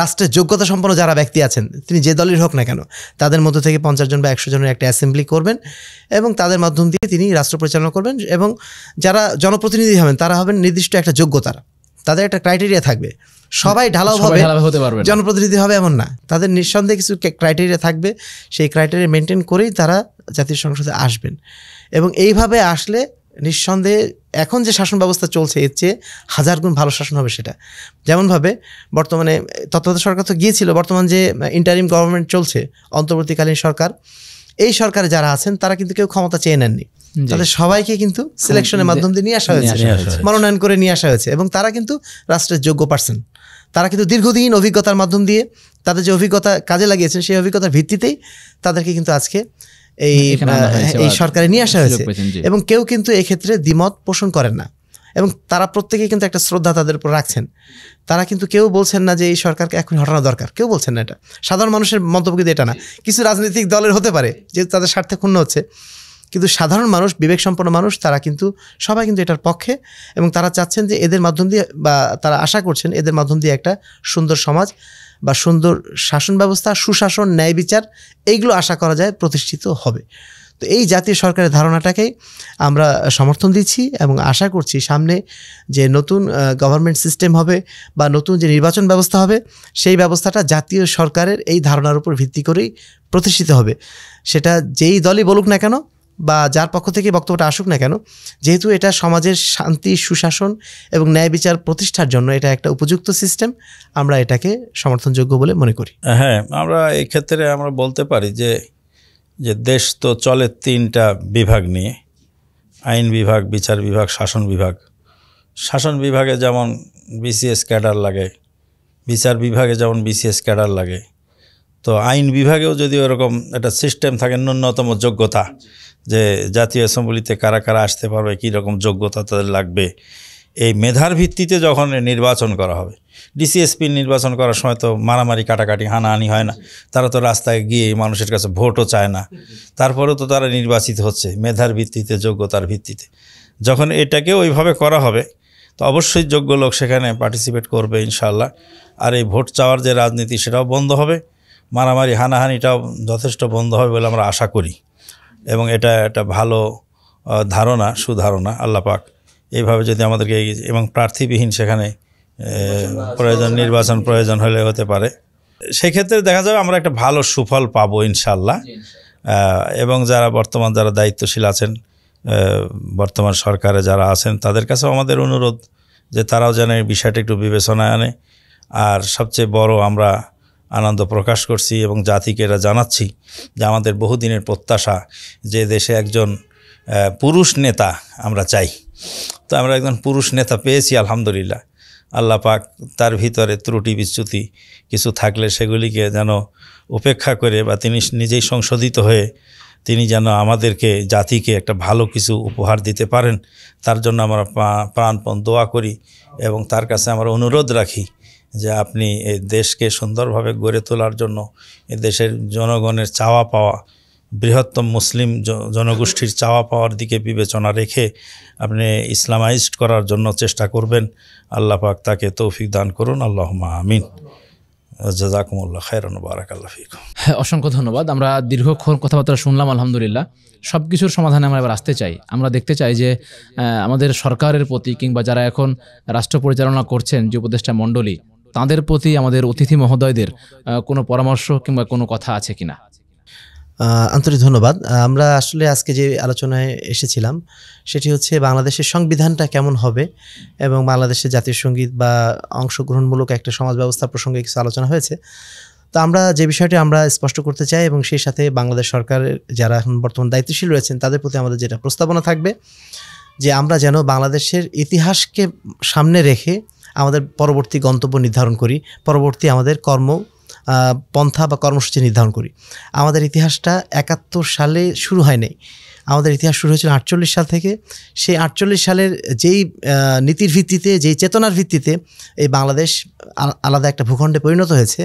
Speaker 2: রাষ্ট্রের যোগ্যতা সম্পন্ন যারা ব্যক্তি আছেন তিনি যে দলের হোক না কেন তাদের মধ্যে থেকে পঞ্চাশ জন বা একশো জনের একটা অ্যাসেম্বলি করবেন এবং তাদের মাধ্যম দিয়ে তিনি রাষ্ট্র পরিচালনা করবেন এবং যারা জনপ্রতিনিধি হবেন তারা হবেন নির্দিষ্ট একটা যোগ্যতার তাদের একটা ক্রাইটেরিয়া থাকবে সবাই ঢালাওভাবে হতে পারবে জনপ্রতিনিধি হবে এমন না তাদের নিঃসন্দেহে কিছু ক্রাইটেরিয়া থাকবে সেই ক্রাইটেরিয়া মেনটেন করেই তারা জাতীয় সংসদে আসবেন এবং এইভাবে আসলে নিঃসন্দেহে এখন যে শাসন ব্যবস্থা চলছে এর চেয়ে হাজার গুণ ভালো শাসন হবে সেটা যেমনভাবে বর্তমানে তত্ত্বাবধায়ক সরকার তো গিয়েছিল বর্তমান যে ইন্টারিম গভর্নমেন্ট চলছে অন্তর্বর্তীকালীন সরকার এই সরকারে যারা আছেন তারা কিন্তু কেউ ক্ষমতা চেয়ে নেননি তাদের সবাইকে কিন্তু সিলেকশনের মাধ্যম দিয়ে নিয়ে আসা হয়েছে মনোনয়ন করে নিয়ে আসা হয়েছে এবং তারা কিন্তু রাষ্ট্রের যোগ্য পার্সন তারা কিন্তু দীর্ঘদিন অভিজ্ঞতার মাধ্যম দিয়ে তাদের যে অভিজ্ঞতা কাজে লাগিয়েছেন সেই অভিজ্ঞতার ভিত্তিতেই তাদেরকে কিন্তু আজকে এই এই সরকারে নিয়ে আসা হয়েছে এবং কেউ কিন্তু এক্ষেত্রে দ্বিমত পোষণ করেন না এবং তারা প্রত্যেকে কিন্তু একটা শ্রদ্ধা তাদের উপর রাখছেন তারা কিন্তু কেউ বলছেন না যে এই সরকারকে এখন হটানো দরকার কেউ বলছেন না এটা সাধারণ মানুষের মন্তব্য কিন্তু এটা না কিছু রাজনৈতিক দলের হতে পারে যে তাদের স্বার্থে ক্ষুণ্ণ হচ্ছে কিন্তু সাধারণ মানুষ বিবেক সম্পন্ন মানুষ তারা কিন্তু সবাই কিন্তু এটার পক্ষে এবং তারা চাচ্ছেন যে এদের মাধ্যম দিয়ে বা তারা আশা করছেন এদের মাধ্যম দিয়ে একটা সুন্দর সমাজ বা সুন্দর শাসন ব্যবস্থা সুশাসন ন্যায় বিচার এইগুলো আশা করা যায় প্রতিষ্ঠিত হবে তো এই জাতীয় সরকারের ধারণাটাকে আমরা সমর্থন দিচ্ছি এবং আশা করছি সামনে যে নতুন গভর্নমেন্ট সিস্টেম হবে বা নতুন যে নির্বাচন ব্যবস্থা হবে সেই ব্যবস্থাটা জাতীয় সরকারের এই ধারণার উপর ভিত্তি করেই প্রতিষ্ঠিত হবে সেটা যেই দলই বলুক না কেন বা যার পক্ষ থেকে বক্তব্যটা আসুক না কেন যেহেতু এটা সমাজের শান্তি সুশাসন এবং ন্যায় বিচার প্রতিষ্ঠার জন্য এটা একটা উপযুক্ত সিস্টেম আমরা এটাকে সমর্থনযোগ্য বলে মনে করি
Speaker 1: হ্যাঁ আমরা এই ক্ষেত্রে আমরা বলতে পারি যে যে দেশ তো চলে তিনটা বিভাগ নিয়ে আইন বিভাগ বিচার বিভাগ শাসন বিভাগ শাসন বিভাগে যেমন বিসিএস ক্যাডার লাগে বিচার বিভাগে যেমন বিসিএস ক্যাডার লাগে তো আইন বিভাগেও যদি ওরকম একটা সিস্টেম থাকে ন্যূনতম যোগ্যতা যে জাতীয় অ্যাসেম্বলিতে কারা কারা আসতে পারবে কী রকম যোগ্যতা তাদের লাগবে এই মেধার ভিত্তিতে যখন নির্বাচন করা হবে ডিসিএসপি নির্বাচন করার সময় তো মারামারি কাটাকাটি হানাহানি হয় না তারা তো রাস্তায় গিয়ে মানুষের কাছে ভোটও চায় না তারপরেও তো তারা নির্বাচিত হচ্ছে মেধার ভিত্তিতে যোগ্যতার ভিত্তিতে যখন এটাকে ওইভাবে করা হবে তো অবশ্যই যোগ্য লোক সেখানে পার্টিসিপেট করবে ইনশাল্লাহ আর এই ভোট চাওয়ার যে রাজনীতি সেটাও বন্ধ হবে মারামারি হানাহানিটাও যথেষ্ট বন্ধ হবে বলে আমরা আশা করি এবং এটা একটা ভালো ধারণা সুধারণা আল্লাপাক এইভাবে যদি আমাদেরকে এবং প্রার্থীবিহীন সেখানে প্রয়োজন নির্বাচন প্রয়োজন হলে হতে পারে সেক্ষেত্রে দেখা যাবে আমরা একটা ভালো সুফল পাবো ইনশাল্লাহ এবং যারা বর্তমান যারা দায়িত্বশীল আছেন বর্তমান সরকারে যারা আছেন তাদের কাছেও আমাদের অনুরোধ যে তারাও যেন এই বিষয়টা একটু বিবেচনায় আনে আর সবচেয়ে বড় আমরা আনন্দ প্রকাশ করছি এবং জাতিকে এরা জানাচ্ছি যে আমাদের বহুদিনের প্রত্যাশা যে দেশে একজন পুরুষ নেতা আমরা চাই তো আমরা একজন পুরুষ নেতা পেয়েছি আলহামদুলিল্লাহ আল্লাহ পাক তার ভিতরে ত্রুটি বিচ্যুতি কিছু থাকলে সেগুলিকে যেন উপেক্ষা করে বা তিনি নিজেই সংশোধিত হয়ে তিনি যেন আমাদেরকে জাতিকে একটা ভালো কিছু উপহার দিতে পারেন তার জন্য আমরা প্রাণপণ দোয়া করি এবং তার কাছে আমরা অনুরোধ রাখি যে আপনি এই দেশকে সুন্দরভাবে গড়ে তোলার জন্য এ দেশের জনগণের চাওয়া পাওয়া বৃহত্তম মুসলিম জনগোষ্ঠীর চাওয়া পাওয়ার দিকে বিবেচনা রেখে আপনি ইসলামাইজড করার জন্য চেষ্টা করবেন আল্লাহ পাক তাকে তৌফিক দান করুন আল্লাহ আমিন বারাক
Speaker 3: হ্যাঁ, অসংখ্য ধন্যবাদ আমরা দীর্ঘক্ষণ কথাবার্তা শুনলাম আলহামদুলিল্লাহ সব কিছুর সমাধানে আমরা এবার আসতে চাই আমরা দেখতে চাই যে আমাদের সরকারের প্রতি কিংবা যারা এখন রাষ্ট্র পরিচালনা করছেন যে উপদেষ্টা মণ্ডলী তাদের প্রতি আমাদের অতিথি মহোদয়দের কোনো পরামর্শ কিংবা কোনো কথা আছে কিনা
Speaker 2: আন্তরিক ধন্যবাদ আমরা আসলে আজকে যে আলোচনায় এসেছিলাম সেটি হচ্ছে বাংলাদেশের সংবিধানটা কেমন হবে এবং বাংলাদেশের জাতীয় সঙ্গীত বা অংশগ্রহণমূলক একটা সমাজ ব্যবস্থা প্রসঙ্গে কিছু আলোচনা হয়েছে তো আমরা যে বিষয়টি আমরা স্পষ্ট করতে চাই এবং সেই সাথে বাংলাদেশ সরকারের যারা এখন বর্তমান দায়িত্বশীল রয়েছেন তাদের প্রতি আমাদের যেটা প্রস্তাবনা থাকবে যে আমরা যেন বাংলাদেশের ইতিহাসকে সামনে রেখে আমাদের পরবর্তী গন্তব্য নির্ধারণ করি পরবর্তী আমাদের কর্ম পন্থা বা কর্মসূচি নির্ধারণ করি আমাদের ইতিহাসটা একাত্তর সালে শুরু হয় নাই আমাদের ইতিহাস শুরু হয়েছিল আটচল্লিশ সাল থেকে সেই আটচল্লিশ সালের যেই নীতির ভিত্তিতে যেই চেতনার ভিত্তিতে এই বাংলাদেশ আলাদা একটা ভূখণ্ডে পরিণত হয়েছে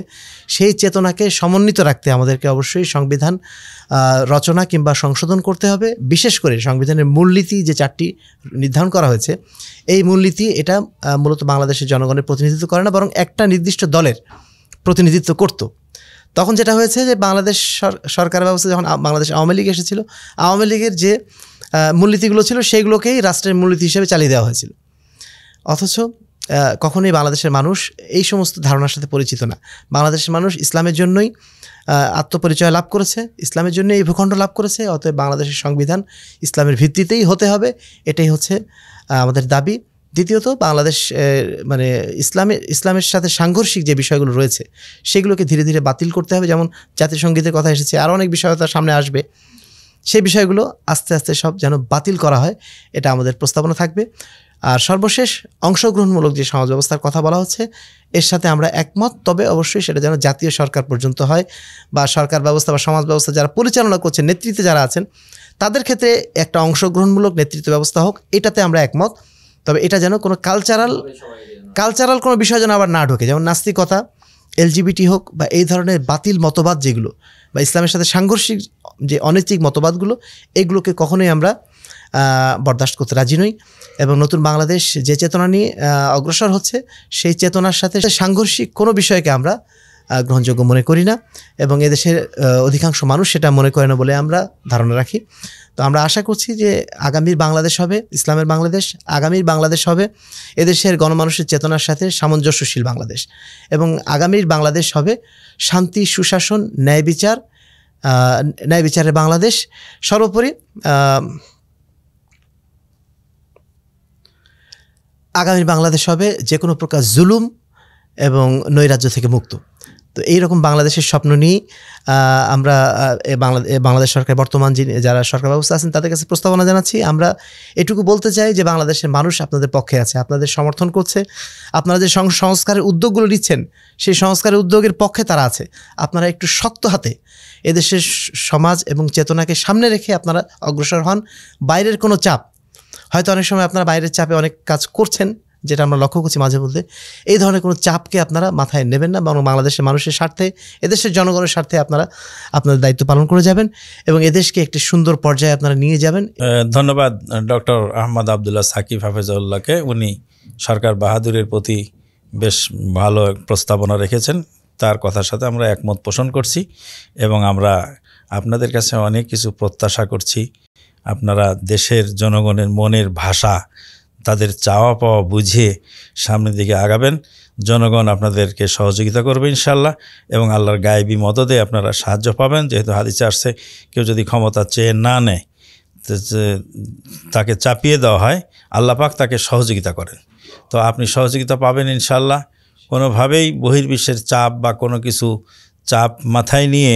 Speaker 2: সেই চেতনাকে সমন্বিত রাখতে আমাদেরকে অবশ্যই সংবিধান রচনা কিংবা সংশোধন করতে হবে বিশেষ করে সংবিধানের মূলনীতি যে চারটি নির্ধারণ করা হয়েছে এই মূলনীতি এটা মূলত বাংলাদেশের জনগণের প্রতিনিধিত্ব করে না বরং একটা নির্দিষ্ট দলের প্রতিনিধিত্ব করতো তখন যেটা হয়েছে যে বাংলাদেশ সরকার ব্যবস্থা যখন বাংলাদেশ আওয়ামী লীগ এসেছিল আওয়ামী লীগের যে মূলনীতিগুলো ছিল সেগুলোকেই রাষ্ট্রের মূলনীতি হিসেবে চালিয়ে দেওয়া হয়েছিল অথচ কখনোই বাংলাদেশের মানুষ এই সমস্ত ধারণার সাথে পরিচিত না বাংলাদেশের মানুষ ইসলামের জন্যই আত্মপরিচয় লাভ করেছে ইসলামের জন্যই এই ভূখণ্ড লাভ করেছে অতএব বাংলাদেশের সংবিধান ইসলামের ভিত্তিতেই হতে হবে এটাই হচ্ছে আমাদের দাবি দ্বিতীয়ত বাংলাদেশ মানে ইসলামের ইসলামের সাথে সাংঘর্ষিক যে বিষয়গুলো রয়েছে সেগুলোকে ধীরে ধীরে বাতিল করতে হবে যেমন জাতিসংগীতের কথা এসেছে আরও অনেক বিষয় তার সামনে আসবে সেই বিষয়গুলো আস্তে আস্তে সব যেন বাতিল করা হয় এটা আমাদের প্রস্তাবনা থাকবে আর সর্বশেষ অংশগ্রহণমূলক যে সমাজ ব্যবস্থার কথা বলা হচ্ছে এর সাথে আমরা একমত তবে অবশ্যই সেটা যেন জাতীয় সরকার পর্যন্ত হয় বা সরকার ব্যবস্থা বা সমাজ ব্যবস্থা যারা পরিচালনা করছে নেতৃত্বে যারা আছেন তাদের ক্ষেত্রে একটা অংশগ্রহণমূলক নেতৃত্ব ব্যবস্থা হোক এটাতে আমরা একমত তবে এটা যেন কোনো কালচারাল কালচারাল কোনো বিষয় যেন আবার না ঢোকে যেমন নাস্তিকতা এলজিবিটি হোক বা এই ধরনের বাতিল মতবাদ যেগুলো বা ইসলামের সাথে সাংঘর্ষিক যে অনৈতিক মতবাদগুলো এগুলোকে কখনোই আমরা বরদাস্ত করতে রাজি নই এবং নতুন বাংলাদেশ যে চেতনা নিয়ে অগ্রসর হচ্ছে সেই চেতনার সাথে সাংঘর্ষিক কোনো বিষয়কে আমরা গ্রহণযোগ্য মনে করি না এবং এদেশের অধিকাংশ মানুষ সেটা মনে করে না বলে আমরা ধারণা রাখি তো আমরা আশা করছি যে আগামীর বাংলাদেশ হবে ইসলামের বাংলাদেশ আগামীর বাংলাদেশ হবে এদেশের গণমানুষের চেতনার সাথে সামঞ্জস্যশীল বাংলাদেশ এবং আগামীর বাংলাদেশ হবে শান্তি সুশাসন ন্যায় বিচার ন্যায় বিচারের বাংলাদেশ সর্বোপরি আগামীর বাংলাদেশ হবে যে কোনো প্রকার জুলুম এবং নৈরাজ্য থেকে মুক্ত তো এইরকম বাংলাদেশের স্বপ্ন নিয়েই আমরা বাংলাদেশ সরকার বর্তমান যিনি যারা সরকার ব্যবস্থা আছেন তাদের কাছে প্রস্তাবনা জানাচ্ছি আমরা এটুকু বলতে চাই যে বাংলাদেশের মানুষ আপনাদের পক্ষে আছে আপনাদের সমর্থন করছে আপনারা যে সংস্কারের উদ্যোগগুলো নিচ্ছেন সেই সংস্কারের উদ্যোগের পক্ষে তারা আছে আপনারা একটু শক্ত হাতে এদেশের সমাজ এবং চেতনাকে সামনে রেখে আপনারা অগ্রসর হন বাইরের কোনো চাপ হয়তো অনেক সময় আপনারা বাইরের চাপে অনেক কাজ করছেন যেটা আমরা লক্ষ্য করছি মাঝে বলতে এই ধরনের কোনো চাপকে আপনারা মাথায় নেবেন না বরং বাংলাদেশের মানুষের স্বার্থে এদেশের জনগণের স্বার্থে আপনারা আপনাদের দায়িত্ব পালন করে যাবেন এবং এদেশকে একটি সুন্দর পর্যায়ে আপনারা নিয়ে যাবেন
Speaker 1: ধন্যবাদ ডক্টর আহমদ আবদুল্লাহ সাকিব হাফেজাউল্লাহকে উনি সরকার বাহাদুরের প্রতি বেশ ভালো প্রস্তাবনা রেখেছেন তার কথার সাথে আমরা একমত পোষণ করছি এবং আমরা আপনাদের কাছে অনেক কিছু প্রত্যাশা করছি আপনারা দেশের জনগণের মনের ভাষা তাদের চাওয়া পাওয়া বুঝে সামনের দিকে আগাবেন জনগণ আপনাদেরকে সহযোগিতা করবে ইনশাল্লাহ এবং আল্লাহর গায়েবী মদতে আপনারা সাহায্য পাবেন যেহেতু হাদিসে আসছে কেউ যদি ক্ষমতা চেয়ে না নেয় তাকে চাপিয়ে দেওয়া হয় আল্লাহ পাক তাকে সহযোগিতা করেন তো আপনি সহযোগিতা পাবেন ইনশাল্লাহ কোনোভাবেই বহির্বিশ্বের চাপ বা কোনো কিছু চাপ মাথায় নিয়ে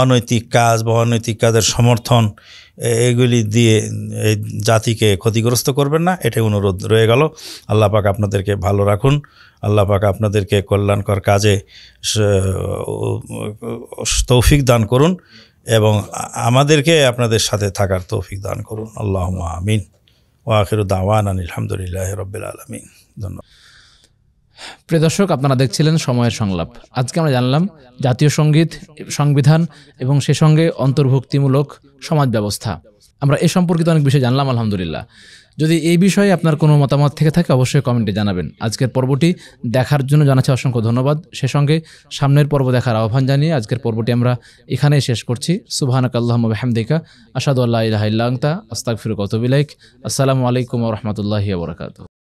Speaker 1: অনৈতিক কাজ বা অনৈতিক কাজের সমর্থন এগুলি দিয়ে এই জাতিকে ক্ষতিগ্রস্ত করবেন না এটাই অনুরোধ রয়ে গেল আল্লাহ পাক আপনাদেরকে ভালো রাখুন আল্লাহ পাক আপনাদেরকে কল্যাণকর কাজে তৌফিক দান করুন এবং আমাদেরকে আপনাদের সাথে থাকার তৌফিক দান করুন আল্লাহ আমিন ওয়াখির দাওয়ান আলহামদুলিল্লাহ রবিল আলমিন ধন্যবাদ
Speaker 3: প্রিয় দর্শক আপনারা দেখছিলেন সময়ের সংলাপ আজকে আমরা জানলাম জাতীয় সঙ্গীত সংবিধান এবং সে সঙ্গে অন্তর্ভুক্তিমূলক সমাজ ব্যবস্থা আমরা এ সম্পর্কিত অনেক বিষয় জানলাম আলহামদুলিল্লাহ যদি এই বিষয়ে আপনার কোনো মতামত থেকে থাকে অবশ্যই কমেন্টে জানাবেন আজকের পর্বটি দেখার জন্য জানাচ্ছি অসংখ্য ধন্যবাদ সে সঙ্গে সামনের পর্ব দেখার আহ্বান জানিয়ে আজকের পর্বটি আমরা এখানেই শেষ করছি সুবাহানাক আল্লাহম হেমদিকা আসাদুল্লাহ আল্লাহ আস্তাক ফিরুক অতবিলাইক আসসালামু আলাইকুম রহমতুল্লাহ বরকাত